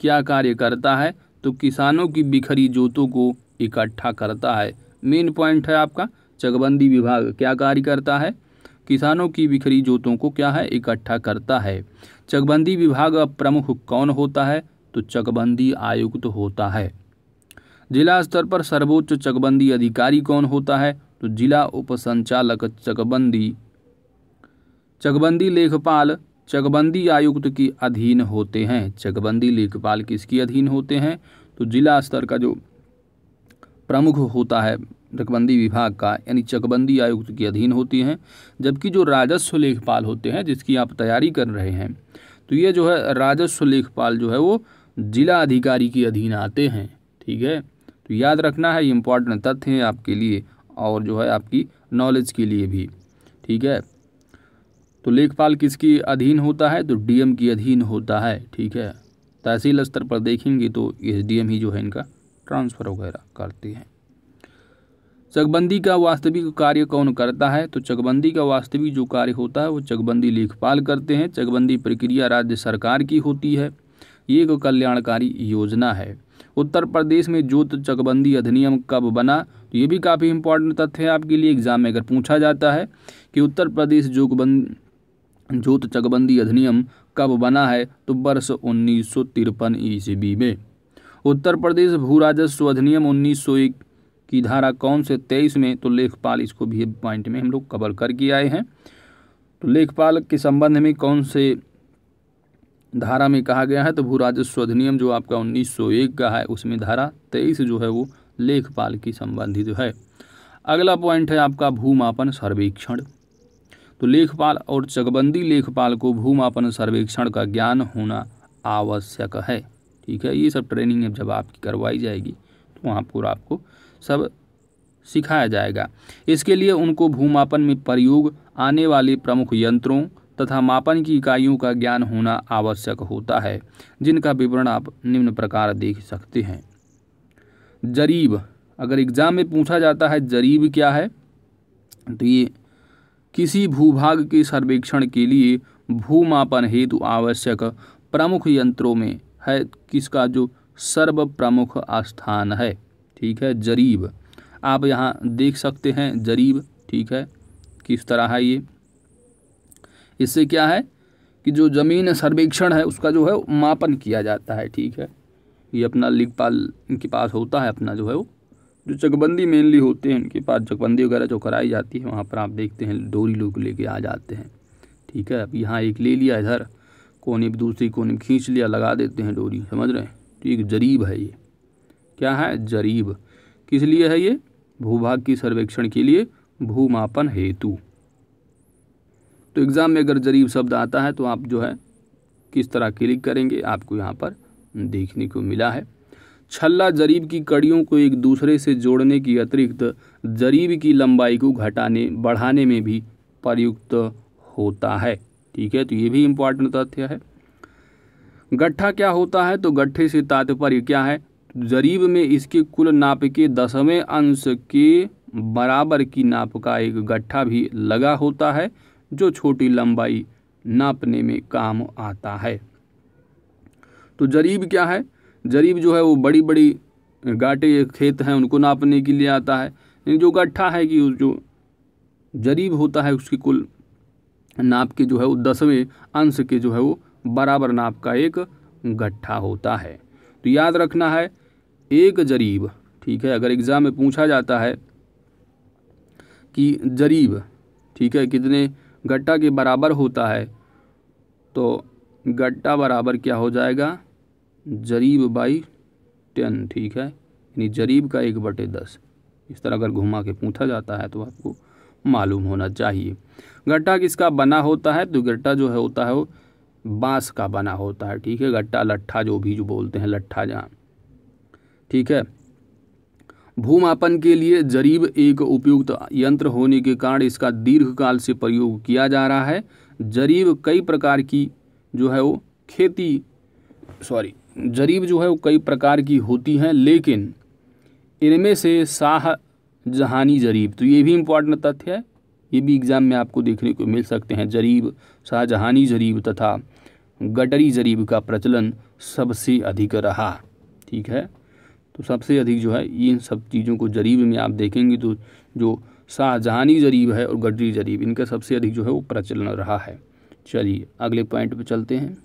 क्या कार्य करता है तो किसानों की बिखरी जोतों को इकट्ठा करता है मेन पॉइंट है आपका चकबंदी विभाग क्या कार्य करता है किसानों की बिखरी जोतों को क्या है इकट्ठा करता है चकबंदी विभाग प्रमुख कौन होता है तो चकबंदी आयुक्त तो होता है जिला स्तर पर सर्वोच्च चकबंदी अधिकारी कौन होता है तो जिला उपसंचालक चकबंदी चकबंदी लेखपाल चकबंदी आयुक्त के अधीन होते हैं चकबंदी लेखपाल किसकी अधीन होते हैं तो जिला स्तर का जो प्रमुख होता है रकबंदी विभाग का यानी चकबंदी आयुक्त के अधीन होती हैं जबकि जो राजस्व लेखपाल होते हैं जिसकी आप तैयारी कर रहे हैं तो ये जो है राजस्व लेखपाल जो है वो जिला अधिकारी के अधीन आते हैं ठीक है तो याद रखना है इम्पॉर्टेंट तथ्य है आपके लिए और जो है आपकी नॉलेज के लिए भी ठीक है तो लेखपाल किसकी अधीन होता है तो डीएम की अधीन होता है ठीक है तहसील स्तर पर देखेंगे तो एसडीएम ही जो है इनका ट्रांसफ़र वगैरह करती है चकबंदी का वास्तविक कार्य कौन करता है तो चकबंदी का वास्तविक जो कार्य होता है वो चकबंदी लेखपाल करते हैं चकबंदी प्रक्रिया राज्य सरकार की होती है ये एक कल्याणकारी योजना है उत्तर प्रदेश में जोत चकबंदी अधिनियम कब बना तो ये भी काफ़ी इंपॉर्टेंट तथ्य है आपके लिए एग्जाम में अगर पूछा जाता है कि उत्तर प्रदेश जोकबंद जोत चकबंदी अधिनियम कब बना है तो वर्ष उन्नीस सौ ईस्वी में उत्तर प्रदेश भू राजस्व अधिनियम उन्नीस सौ एक की धारा कौन से तेईस में तो लेखपाल इसको भी पॉइंट में हम लोग कवर करके आए हैं तो लेखपाल के संबंध में कौन से धारा में कहा गया है तो भू राजस्व अधिनियम जो आपका 1901 का है उसमें धारा 23 जो है वो लेखपाल की संबंधित है अगला पॉइंट है आपका भूमापन सर्वेक्षण तो लेखपाल और चकबंदी लेखपाल को भूमापन सर्वेक्षण का ज्ञान होना आवश्यक है ठीक है ये सब ट्रेनिंग जब आपकी करवाई जाएगी तो वहाँ पर आपको सब सिखाया जाएगा इसके लिए उनको भूमापन में प्रयोग आने वाले प्रमुख यंत्रों तथा मापन की इकाइयों का ज्ञान होना आवश्यक होता है जिनका विवरण आप निम्न प्रकार देख सकते हैं जरीब अगर एग्ज़ाम में पूछा जाता है जरीब क्या है तो ये किसी भूभाग के सर्वेक्षण के लिए भूमापन हेतु आवश्यक प्रमुख यंत्रों में है किसका जो सर्व प्रमुख स्थान है ठीक है जरीब आप यहाँ देख सकते हैं जरीब ठीक है किस तरह है ये इससे क्या है कि जो ज़मीन सर्वेक्षण है उसका जो है मापन किया जाता है ठीक है ये अपना लिखपाल इनके पास होता है अपना जो है वो जो चकबंदी मेनली होते हैं उनके पास चकबंदी वगैरह जो कराई जाती है वहाँ पर आप देखते हैं डोरी लोग लेके आ जाते हैं ठीक है अब यहाँ एक ले लिया इधर कोने पर दूसरी कोने में खींच लिया लगा देते हैं डोरी समझ रहे हैं तो एक जरीब है ये क्या है जरीब किस लिए है ये भूभाग की सर्वेक्षण के लिए भूमापन हेतु तो एग्ज़ाम में अगर जरीब शब्द आता है तो आप जो है किस तरह क्लिक करेंगे आपको यहाँ पर देखने को मिला है छल्ला जरीब की कड़ियों को एक दूसरे से जोड़ने की अतिरिक्त जरीब की लंबाई को घटाने बढ़ाने में भी प्रयुक्त होता है ठीक है तो ये भी इम्पॉर्टेंट तथ्य है गट्ठा क्या होता है तो गट्ठे से तात्पर्य क्या है जरीब में इसके कुल नाप के दसवें अंश के बराबर की नाप का एक गट्ठा भी लगा होता है जो छोटी लंबाई नापने में काम आता है तो जरीब क्या है जरीब जो है वो बड़ी बड़ी गाटे खेत हैं उनको नापने के लिए आता है जो गट्ठा है कि जो जरीब होता है उसकी कुल नाप के जो है वो दसवें अंश के जो है वो बराबर नाप का एक गट्ठा होता है तो याद रखना है एक जरीब ठीक है अगर एग्ज़ाम में पूछा जाता है कि जरीब ठीक है कितने गट्टा के बराबर होता है तो गट्टा बराबर क्या हो जाएगा जरीब बाई टेन ठीक है यानी जरीब का एक बटे दस इस तरह अगर घुमा के पूछा जाता है तो आपको मालूम होना चाहिए गट्टा किसका बना होता है तो गट्टा जो है होता है वो बाँस का बना होता है ठीक है गट्टा लट्ठा जो भी जो बोलते हैं लट्ठा जहाँ ठीक है भूमापन के लिए जरीब एक उपयुक्त यंत्र होने के कारण इसका दीर्घ काल से प्रयोग किया जा रहा है जरीब कई प्रकार की जो है वो खेती सॉरी जरीब जो है वो कई प्रकार की होती हैं लेकिन इनमें से साह जहानी जरीब तो ये भी इम्पॉर्टेंट तथ्य है ये भी एग्ज़ाम में आपको देखने को मिल सकते हैं जरीब शाहजहानी जरीब तथा गटरी जरीब का प्रचलन सबसे अधिक रहा ठीक है तो सबसे अधिक जो है इन सब चीज़ों को जरीब में आप देखेंगे तो जो शाहजहानी जरीब है और गटरी जरीब इनका सबसे अधिक जो है वो प्रचलन रहा है चलिए अगले पॉइंट पर चलते हैं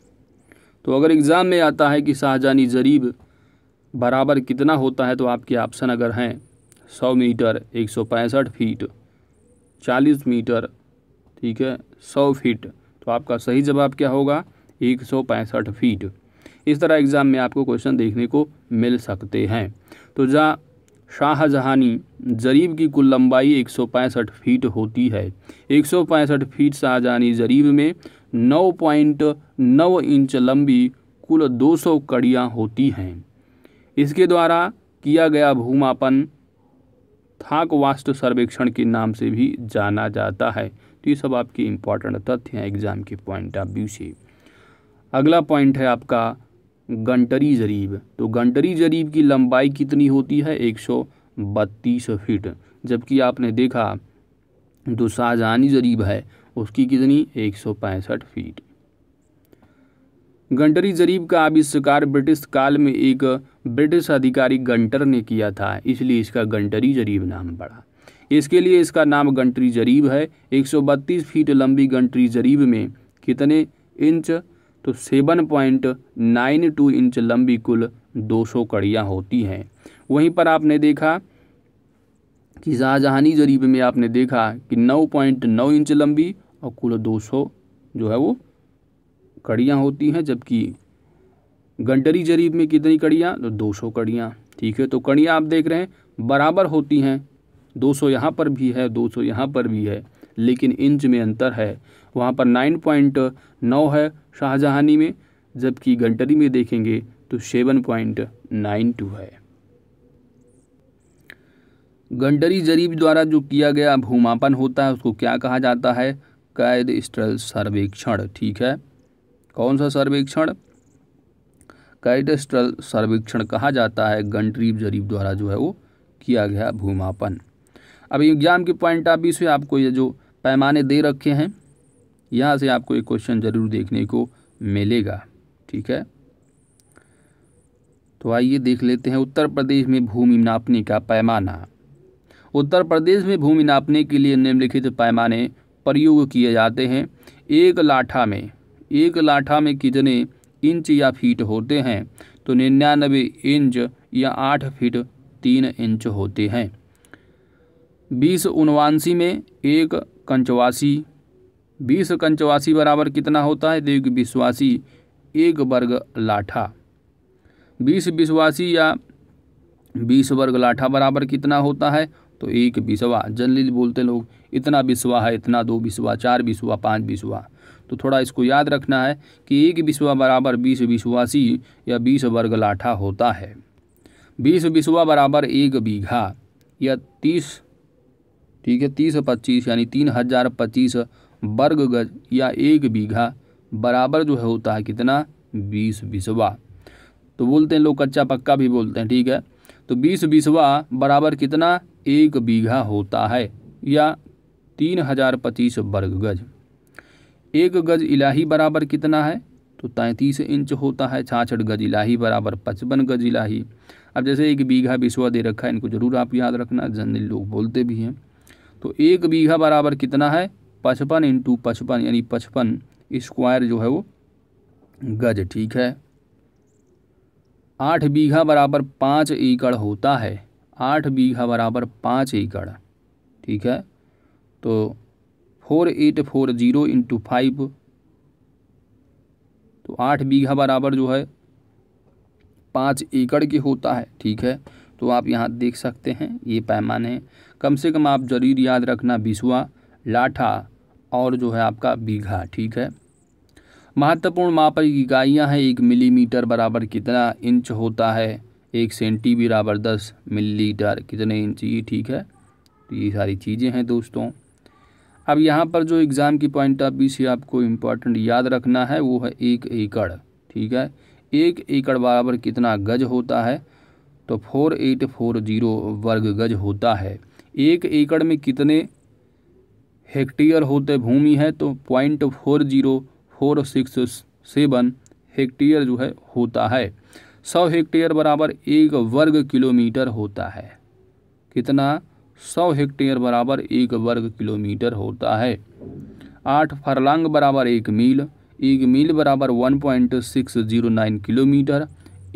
तो अगर एग्ज़ाम में आता है कि शाहजहानी जरीब बराबर कितना होता है तो आपके ऑप्शन अगर हैं सौ मीटर एक सौ पैंसठ फीट चालीस मीटर ठीक है सौ फीट तो आपका सही जवाब क्या होगा एक सौ पैंसठ फीट इस तरह एग्ज़ाम में आपको क्वेश्चन देखने को मिल सकते हैं तो जहाँ शाहजहानी जरीब की कुल लंबाई एक सौ पैंसठ फीट होती है एक सौ पैंसठ फीट शाहजहानी जरीब में नौ पॉइंट नौ इंच लंबी कुल दो सौ कड़ियाँ होती हैं इसके द्वारा किया गया भूमापन थाक वास्तु सर्वेक्षण के नाम से भी जाना जाता है तो ये सब आपके इम्पॉर्टेंट तथ्य हैं एग्जाम के पॉइंट ऑफ व्यू से अगला पॉइंट है आपका गंटरी जरीब तो गंटरी जरीब की लंबाई कितनी होती है एक सौ बत्तीस फीट जबकि आपने देखा जो शाहजहानी जरीब है उसकी कितनी एक सौ पैंसठ फीट गंटरी जरीब का आविष्कार ब्रिटिश काल में एक ब्रिटिश अधिकारी गंटर ने किया था इसलिए इसका गंटरी जरीब नाम पड़ा इसके लिए इसका नाम गंटरी जरीब है 132 फीट लंबी गंटरी जरीब में कितने इंच तो 7.92 इंच लंबी कुल 200 कड़ियाँ होती हैं वहीं पर आपने देखा कि शाहजहानी जरीब में आपने देखा कि 9.9 इंच लंबी और कुल 200 जो है वो कड़ियाँ होती हैं जबकि गंटरी जरीब में कितनी कड़ियाँ तो दो सौ कड़ियाँ ठीक है तो कड़ियाँ आप देख रहे हैं बराबर होती हैं दो सौ यहाँ पर भी है दो सौ यहाँ पर भी है लेकिन इंच में अंतर है वहाँ पर नाइन पॉइंट नौ है शाहजहानी में जबकि गंटरी में देखेंगे तो सेवन पॉइंट नाइन टू है गंडरी जरीब द्वारा जो किया गया भूमापन होता है उसको क्या कहा जाता है कैद स्टल सर्वेक्षण ठीक है कौन सा सर्वेक्षण कैडेस्ट्रल सर्वेक्षण कहा जाता है गंटरीब जरीब द्वारा जो है वो किया गया भूमापन अब एग्जाम के पॉइंट ऑफ व्यू से आपको ये जो पैमाने दे रखे हैं यहाँ से आपको एक क्वेश्चन ज़रूर देखने को मिलेगा ठीक है तो आइए देख लेते हैं उत्तर प्रदेश में भूमि नापने का पैमाना उत्तर प्रदेश में भूमि नापने के लिए निम्नलिखित पैमाने प्रयोग किए जाते हैं एक लाठा में एक लाठा में कितने इंच या फीट होते हैं तो निन्यानबे इंच या आठ फीट तीन इंच होते हैं बीस उनवासी में एक कंचवासी बीस कंचवासी बराबर कितना होता है देख तो विश्वासी एक वर्ग लाठा बीस विश्वासी या बीस वर्ग लाठा बराबर कितना होता है तो एक बिसवा जनरली बोलते लोग इतना बिसवा है इतना दो बिसवा चार बिसवा पाँच बिसवा तो थोड़ा इसको याद रखना है कि एक बिसवा बराबर बीस बिसवासी या बीस वर्ग लाठा होता है बीस बिसवा बराबर एक बीघा या तीस ठीक है तीस पच्चीस यानी तीन हज़ार पच्चीस वर्ग गज या एक बीघा बराबर जो है होता है कितना बीस बिसवा तो बोलते हैं लोग कच्चा पक्का भी बोलते हैं ठीक है तो बीस बिसवा बराबर कितना एक बीघा होता है या तीन हज़ार पच्चीस वर्ग गज एक गज इलाही बराबर कितना है तो तैंतीस इंच होता है छाछठ गज इलाही बराबर पचपन गज इलाही अब जैसे एक बीघा बिशवा दे रखा है इनको ज़रूर आप याद रखना जनरल लोग बोलते भी हैं तो एक बीघा बराबर कितना है पचपन इंटू पचपन यानी पचपन स्क्वायर जो है वो गज ठीक है आठ बीघा बराबर पाँच एकड़ होता है आठ बीघा बराबर पाँच एकड़ ठीक है तो four eight four zero into five तो आठ बीघा बराबर जो है पाँच एकड़ के होता है ठीक है तो आप यहाँ देख सकते हैं ये पैमाने हैं कम से कम आप ज़रूर याद रखना बिसुआ लाठा और जो है आपका बीघा ठीक है महत्वपूर्ण मापक इकाइयाँ हैं एक मिलीमीटर बराबर कितना इंच होता है एक सेंटी बराबर दस मिलीलीटर कितने इंच ये ठीक है तो ये सारी चीज़ें हैं दोस्तों अब यहाँ पर जो एग्ज़ाम की पॉइंट ऑफ व्यू से आपको इम्पॉर्टेंट याद रखना है वो है एक एकड़ ठीक है एक एकड़ बराबर कितना गज होता है तो फोर एट फोर जीरो वर्ग गज होता है एक एकड़ में कितने हेक्टेयर होते भूमि है तो point four zero four six seven hectare जो है होता है सौ हेक्टेयर बराबर एक वर्ग किलोमीटर होता है कितना सौ हेक्टेयर बराबर एक वर्ग किलोमीटर होता है आठ फरलांग बराबर एक मील एक मील बराबर one point six zero nine kilometre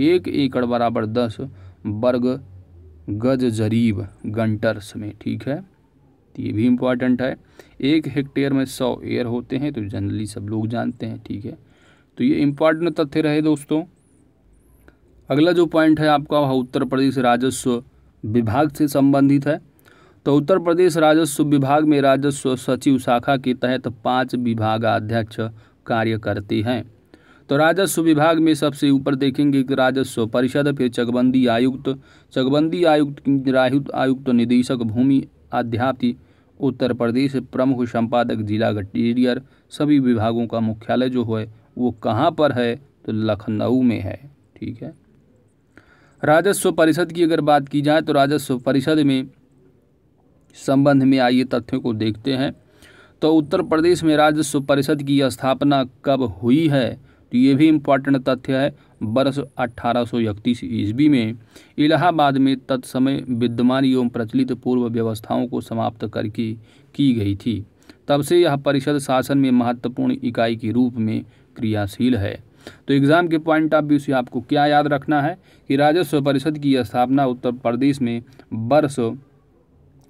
एक एकड़ बराबर दस वर्ग गज जरीब गंटर्स में ठीक है तो ये भी इम्पॉर्टेंट है एक हेक्टेयर में सौ एयर होते हैं तो जनरली सब लोग जानते हैं ठीक है तो ये इम्पॉर्टेंट तथ्य रहे दोस्तों अगला जो पॉइंट है आपका वह उत्तर प्रदेश राजस्व विभाग से संबंधित है तो उत्तर प्रदेश राजस्व विभाग में राजस्व सचिव शाखा के तहत पाँच विभागाध्यक्ष कार्य करते हैं तो राजस्व विभाग में सबसे ऊपर देखेंगे कि राजस्व परिषद फिर चकबंदी आयुक्त चकबंदी आयुक्त राहुत आयुक्त निदेशक भूमि अध्यापति उत्तर प्रदेश प्रमुख संपादक जिला गटीरियर सभी विभागों का मुख्यालय जो है वो कहाँ पर है तो लखनऊ में है ठीक है राजस्व परिषद की अगर बात की जाए तो राजस्व परिषद में संबंध में आइए तथ्यों को देखते हैं तो उत्तर प्रदेश में राजस्व परिषद की स्थापना कब हुई है तो ये भी इम्पोर्टेंट तथ्य है वर्ष अठारह ईस्वी में इलाहाबाद में तत्समय विद्यमान एवं प्रचलित पूर्व व्यवस्थाओं को समाप्त करके की गई थी तब से यह परिषद शासन में महत्वपूर्ण इकाई के रूप में क्रियाशील है तो एग्ज़ाम के पॉइंट ऑफ व्यू से आपको क्या याद रखना है कि राजस्व परिषद की स्थापना उत्तर प्रदेश में वर्ष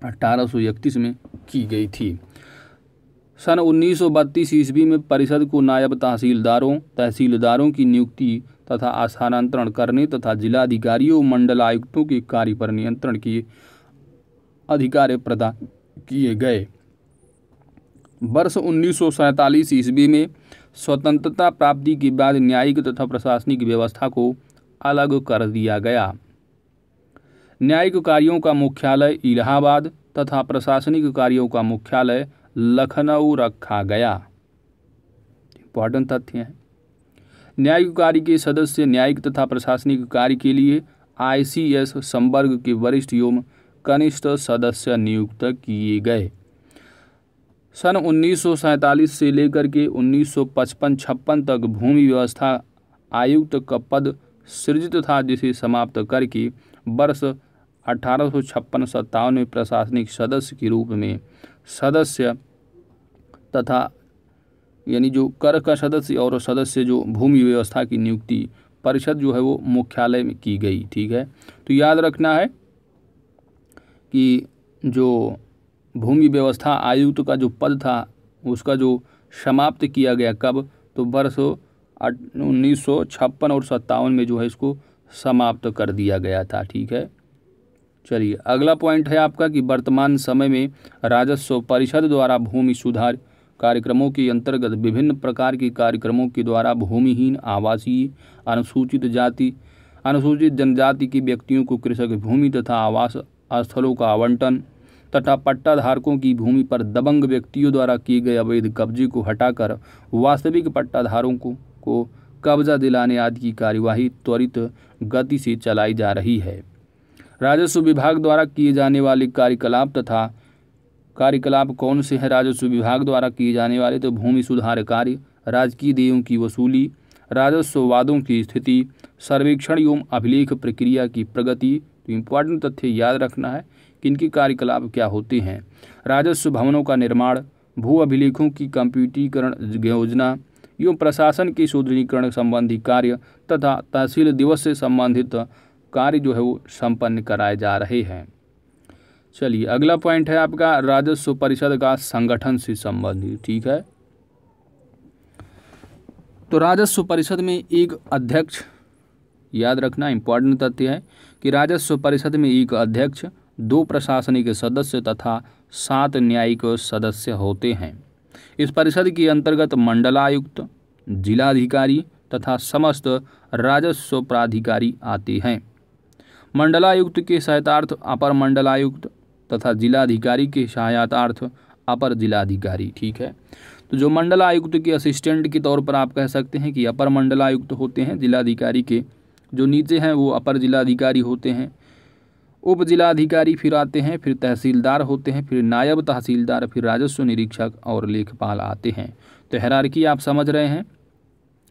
अठारह में की गई थी सन उन्नीस बत्तीस ईस्वी में परिषद को नायब तहसीलदारों तहसीलदारों की नियुक्ति तथा स्थानांतरण करने तथा जिलाधिकारियों मंडल आयुक्तों के कार्य पर नियंत्रण किए अधिकार प्रदान किए गए वर्ष 1947 ईस्वी में स्वतंत्रता प्राप्ति के बाद न्यायिक तथा प्रशासनिक व्यवस्था को अलग कर दिया गया न्यायिक कार्यों का मुख्यालय इलाहाबाद तथा प्रशासनिक कार्यों का मुख्यालय लखनऊ रखा गया इंपॉर्टेंट तथ्य है न्यायिक कार्य के सदस्य न्यायिक तथा प्रशासनिक कार्य के लिए आईसीएस संवर्ग के वरिष्ठ एवं कनिष्ठ सदस्य नियुक्त किए गए सन 1947 से लेकर के 1955-56 तक भूमि व्यवस्था आयुक्त का पद सृजित था जिसे समाप्त करके वर्ष अठारह सौ छप्पन सत्तावन में प्रशासनिक सदस्य के रूप में सदस्य तथा यानी जो कर का सदस्य और सदस्य जो भूमि व्यवस्था की नियुक्ति परिषद जो है वो मुख्यालय में की गई ठीक है तो याद रखना है कि जो भूमि व्यवस्था आयुक्त का जो पद था उसका जो समाप्त किया गया कब तो वर्ष उन्नीस सौ छप्पन और सत्तावन में जो है इसको समाप्त कर दिया गया था ठीक है चलिए अगला पॉइंट है आपका कि वर्तमान समय में राजस्व परिषद द्वारा भूमि सुधार कार्यक्रमों के अंतर्गत विभिन्न प्रकार के कार्यक्रमों के द्वारा भूमिहीन आवासीय अनुसूचित जाति अनुसूचित जनजाति के व्यक्तियों को कृषक भूमि तथा आवास स्थलों का आवंटन तथा पट्टाधारकों की भूमि पर दबंग व्यक्तियों द्वारा किए गए अवैध कब्जे को हटाकर वास्तविक पट्टाधारों को, को कब्जा दिलाने आदि की कार्यवाही त्वरित गति से चलाई जा रही है राजस्व विभाग द्वारा किए जाने वाले कार्यकलाप तथा कार्यकलाप कौन से हैं राजस्व विभाग द्वारा किए जाने वाले तो भूमि सुधार कार्य राजकीय देयों की वसूली राजस्व वादों की स्थिति सर्वेक्षण एवं अभिलेख प्रक्रिया की प्रगति तो इम्पॉर्टेंट तथ्य याद रखना है कि इनके कार्यकलाप क्या होते हैं राजस्व भवनों का निर्माण भू अभिलेखों की कंप्यूटीकरण योजना एवं प्रशासन के सुदृढ़ीकरण संबंधी कार्य तथा तहसील दिवस से संबंधित कार्य जो है वो संपन्न कराए जा रहे हैं चलिए अगला पॉइंट है आपका राजस्व परिषद का संगठन से संबंधित ठीक है तो राजस्व परिषद में एक अध्यक्ष याद रखना इम्पोर्टेंट तथ्य है कि राजस्व परिषद में एक अध्यक्ष दो प्रशासनिक सदस्य तथा सात न्यायिक सदस्य होते हैं इस परिषद के अंतर्गत मंडलायुक्त जिलाधिकारी तथा समस्त राजस्व प्राधिकारी आते हैं मंडलायुक्त के सहायतार्थ अपर मंडलायुक्त तथा जिलाधिकारी के सहायतार्थ अपर जिलाधिकारी ठीक है तो जो मंडलायुक्त के असिस्टेंट के तौर पर आप कह सकते हैं कि अपर मंडलायुक्त होते हैं जिलाधिकारी के जो नीचे हैं वो अपर जिलाधिकारी होते हैं उप जिलाधिकारी फिर आते हैं फिर तहसीलदार होते हैं फिर नायब तहसीलदार फिर राजस्व निरीक्षक और लेखपाल आते हैं तो हैरारकी आप समझ रहे हैं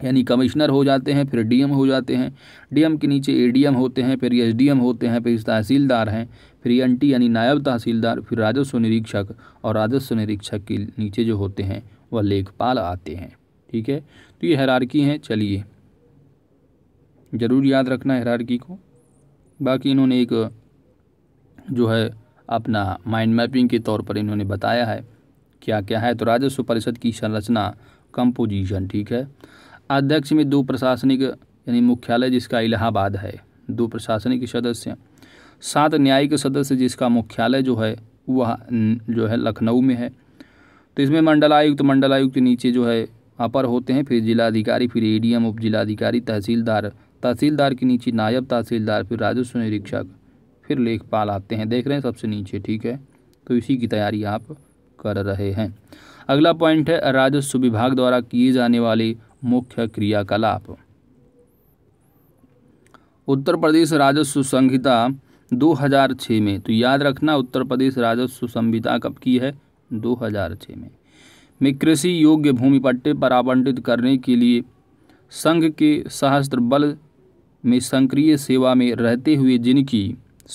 यानी कमिश्नर हो जाते हैं फिर डीएम हो जाते हैं डीएम के नीचे एडीएम होते हैं फिर एसडीएम होते हैं फिर तहसीलदार हैं फिर एनटी यानी नायब तहसीलदार फिर राजस्व निरीक्षक और राजस्व निरीक्षक के नीचे जो होते हैं वह लेखपाल आते हैं ठीक है तो ये हैरारकी हैं चलिए ज़रूर याद रखना हैरारकी को बाकी इन्होंने एक जो है अपना माइंड मैपिंग के तौर पर इन्होंने बताया है क्या क्या है तो राजस्व परिषद की संरचना कंपोजिशन ठीक है अध्यक्ष में दो प्रशासनिक यानी मुख्यालय जिसका इलाहाबाद है दो प्रशासनिक सदस्य सात न्यायिक सदस्य जिसका मुख्यालय जो है वह जो है लखनऊ में है तो इसमें मंडलायुक्त मंडलायुक्त नीचे जो है अपर होते हैं फिर जिलाधिकारी फिर एडीएम उप जिलाधिकारी तहसीलदार तहसीलदार के नीचे नायब तहसीलदार फिर राजस्व निरीक्षक फिर लेखपाल आते हैं देख रहे हैं सबसे नीचे ठीक है तो इसी की तैयारी आप कर रहे हैं अगला पॉइंट है राजस्व विभाग द्वारा किए जाने वाले मुख्य क्रियाकलाप उत्तर प्रदेश राजस्व संहिता 2006 में तो याद रखना उत्तर प्रदेश राजस्व संहिता कब की है 2006 में में कृषि योग्य भूमि पट्टे पर आवंटित करने के लिए संघ के सहस्त्र बल में सक्रिय सेवा में रहते हुए जिनकी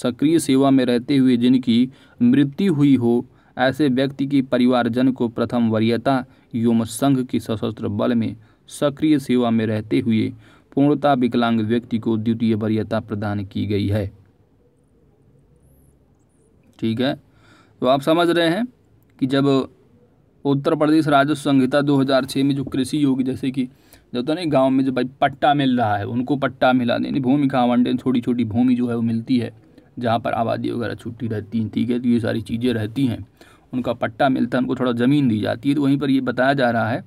सक्रिय सेवा में रहते हुए जिनकी मृत्यु हुई हो ऐसे व्यक्ति के परिवारजन को प्रथम वरीयता योम संघ के सशस्त्र बल में सक्रिय सेवा में रहते हुए पूर्णता विकलांग व्यक्ति को द्वितीय वरीयता प्रदान की गई है ठीक है तो आप समझ रहे हैं कि जब उत्तर प्रदेश राजस्व संहिता 2006 में जो कृषि योग जैसे कि जो तो नहीं गांव में जो भाई पट्टा मिल रहा है उनको पट्टा मिला नहीं भूमि का आवंटन छोटी छोटी भूमि जो है वो मिलती है जहाँ पर आबादी वगैरह छुट्टी रहती है ठीक है तो ये सारी चीज़ें रहती हैं उनका पट्टा मिलता है उनको थोड़ा ज़मीन दी जाती है तो वहीं पर ये बताया जा रहा है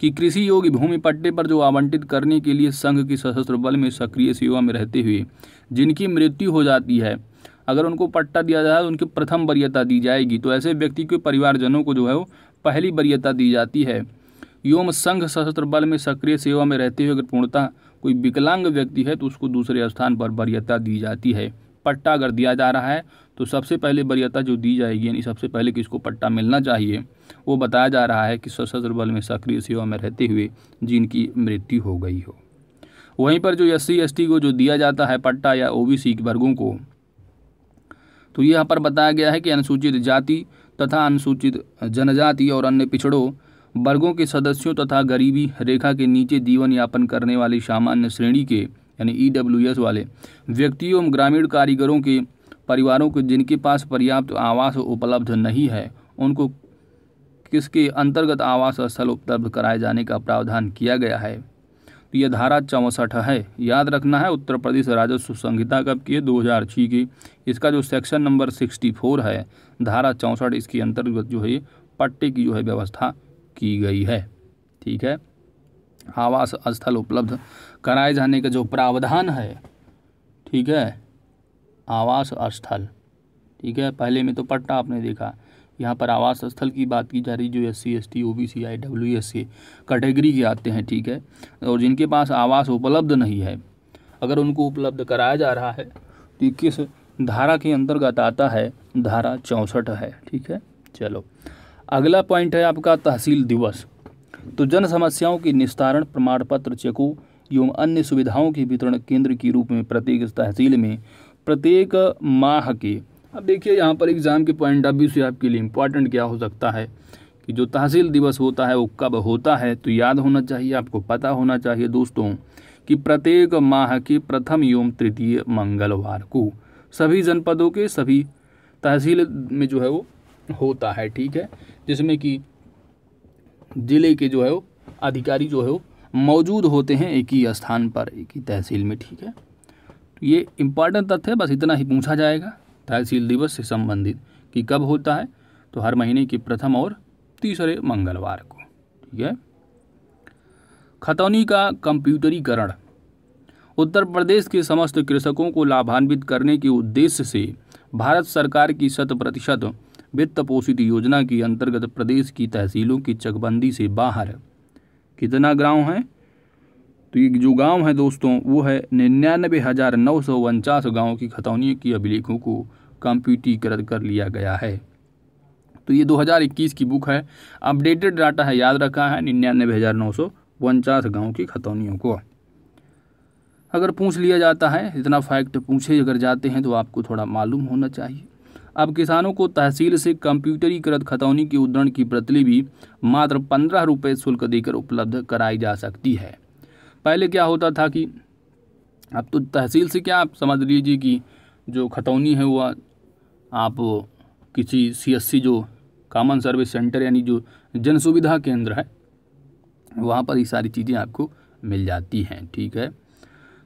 कि कृषि योग्य भूमि पट्टे पर जो आवंटित करने के लिए संघ की सशस्त्र बल में सक्रिय सेवा में रहते हुए जिनकी मृत्यु हो जाती है अगर उनको पट्टा दिया जाए तो उनकी प्रथम वरीयता दी जाएगी तो ऐसे व्यक्ति के परिवारजनों को जो है वो पहली वरीयता दी जाती है योम संघ सशस्त्र बल में सक्रिय सेवा में रहते हुए अगर पूर्णता कोई विकलांग व्यक्ति है तो उसको दूसरे स्थान पर वरीयता दी जाती है पट्टा अगर दिया जा रहा है तो सबसे पहले बरियता जो दी जाएगी यानी सबसे पहले किसको पट्टा मिलना चाहिए वो बताया जा रहा है कि सशस्त्र बल में सक्रिय सेवा में रहते हुए जिनकी मृत्यु हो गई हो वहीं पर जो एस सी को जो दिया जाता है पट्टा या ओ बी वर्गों को तो यहाँ पर बताया गया है कि अनुसूचित जाति तथा अनुसूचित जनजाति और अन्य पिछड़ों वर्गों के सदस्यों तथा गरीबी रेखा के नीचे जीवन यापन करने वाली सामान्य श्रेणी के यानी ई e वाले व्यक्तियों एवं ग्रामीण कारीगरों के परिवारों को जिनके पास पर्याप्त आवास उपलब्ध नहीं है उनको किसके अंतर्गत आवास स्थल उपलब्ध कराए जाने का प्रावधान किया गया है तो यह धारा चौंसठ है याद रखना है उत्तर प्रदेश राजस्व संहिता कब की दो हज़ार छः की इसका जो सेक्शन नंबर सिक्सटी फोर है धारा चौंसठ इसके अंतर्गत जो है पट्टे की जो है व्यवस्था की गई है ठीक है आवास स्थल उपलब्ध कराए जाने का जो प्रावधान है ठीक है आवास स्थल ठीक है पहले में तो पट्टा आपने देखा यहाँ पर आवास स्थल की बात की जा रही जो S C S T O B C I W S C category के आते हैं ठीक है और जिनके पास आवास उपलब्ध नहीं है अगर उनको उपलब्ध कराया जा रहा है तो किस धारा के अंतर्गत आता है धारा चौंसठ है ठीक है चलो अगला पॉइंट है आपका तहसील दिवस तो जन समस्याओं के निस्तारण प्रमाण पत्र चेकों एवं अन्य सुविधाओं के वितरण केंद्र के रूप में प्रत्येक तहसील में प्रत्येक माह के अब देखिए यहाँ पर एग्ज़ाम के पॉइंट ऑफ व्यू से आपके लिए इम्पॉर्टेंट क्या हो सकता है कि जो तहसील दिवस होता है वो कब होता है तो याद होना चाहिए आपको पता होना चाहिए दोस्तों कि प्रत्येक माह के प्रथम एवं तृतीय मंगलवार को सभी जनपदों के सभी तहसील में जो है वो होता है ठीक है जिसमें कि ज़िले के जो है वो अधिकारी जो है वो मौजूद होते हैं एक ही स्थान पर एक ही तहसील में ठीक है ये इम्पॉर्टेंट तथ्य है बस इतना ही पूछा जाएगा तहसील दिवस से संबंधित कि कब होता है तो हर महीने के प्रथम और तीसरे मंगलवार को ठीक है खतौनी का कंप्यूटरीकरण उत्तर प्रदेश के समस्त कृषकों को लाभान्वित करने के उद्देश्य से भारत सरकार की शत प्रतिशत वित्त पोषित योजना के अंतर्गत प्रदेश की तहसीलों की चकबंदी से बाहर कितना गांव हैं तो ये जो गांव है दोस्तों वो है निन्यानवे हज़ार नौ सौ उनचास गाँव की खतौनी की अभिलेखों को कंप्यूटीकृत कर लिया गया है तो ये 2021 की बुक है अपडेटेड डाटा है याद रखा है निन्यानवे हज़ार नौ सौ उनचास गाँव की खतौनियों को अगर पूछ लिया जाता है इतना फैक्ट पूछे अगर जाते हैं तो आपको थोड़ा मालूम होना चाहिए अब किसानों को तहसील से कंप्यूटरीकृत खतौनी के उद्धरण की प्रतिलिपि मात्र पंद्रह रुपये शुल्क देकर उपलब्ध कराई जा सकती है पहले क्या होता था कि अब तो तहसील से क्या आप समझ लीजिए कि जो खतौनी है वह आप किसी सीएससी जो कॉमन सर्विस सेंटर यानी जो जन सुविधा केंद्र है वहाँ पर ये सारी चीज़ें आपको मिल जाती हैं ठीक है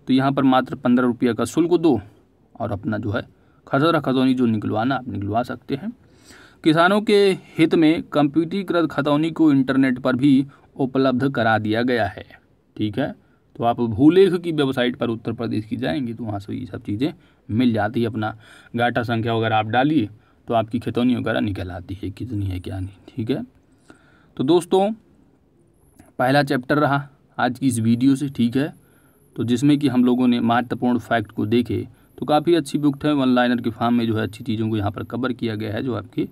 तो यहाँ पर मात्र पंद्रह रुपये का शुल्क दो और अपना जो है खसरा खतौनी जो निकलवाना आप निकलवा सकते हैं किसानों के हित में कंप्यूटरीकृत खतौनी को इंटरनेट पर भी उपलब्ध करा दिया गया है ठीक है तो आप भूलेख की वेबसाइट पर उत्तर प्रदेश की जाएंगे तो वहाँ से ये सब चीज़ें मिल जाती है अपना गाटा संख्या वगैरह आप डालिए तो आपकी खितौनी वगैरह निकल आती है कितनी है क्या नहीं ठीक है तो दोस्तों पहला चैप्टर रहा आज की इस वीडियो से ठीक है तो जिसमें कि हम लोगों ने महत्वपूर्ण फैक्ट को देखे तो काफ़ी अच्छी बुक है वन लाइनर के फार्म में जो है अच्छी चीज़ों को यहाँ पर कवर किया गया है जो आपके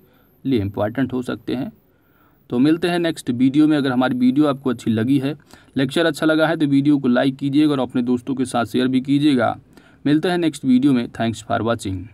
लिए इम्पॉर्टेंट हो सकते हैं तो मिलते हैं नेक्स्ट वीडियो में अगर हमारी वीडियो आपको अच्छी लगी है लेक्चर अच्छा लगा है तो वीडियो को लाइक कीजिएगा और अपने दोस्तों के साथ शेयर भी कीजिएगा मिलते हैं नेक्स्ट वीडियो में थैंक्स फॉर वॉचिंग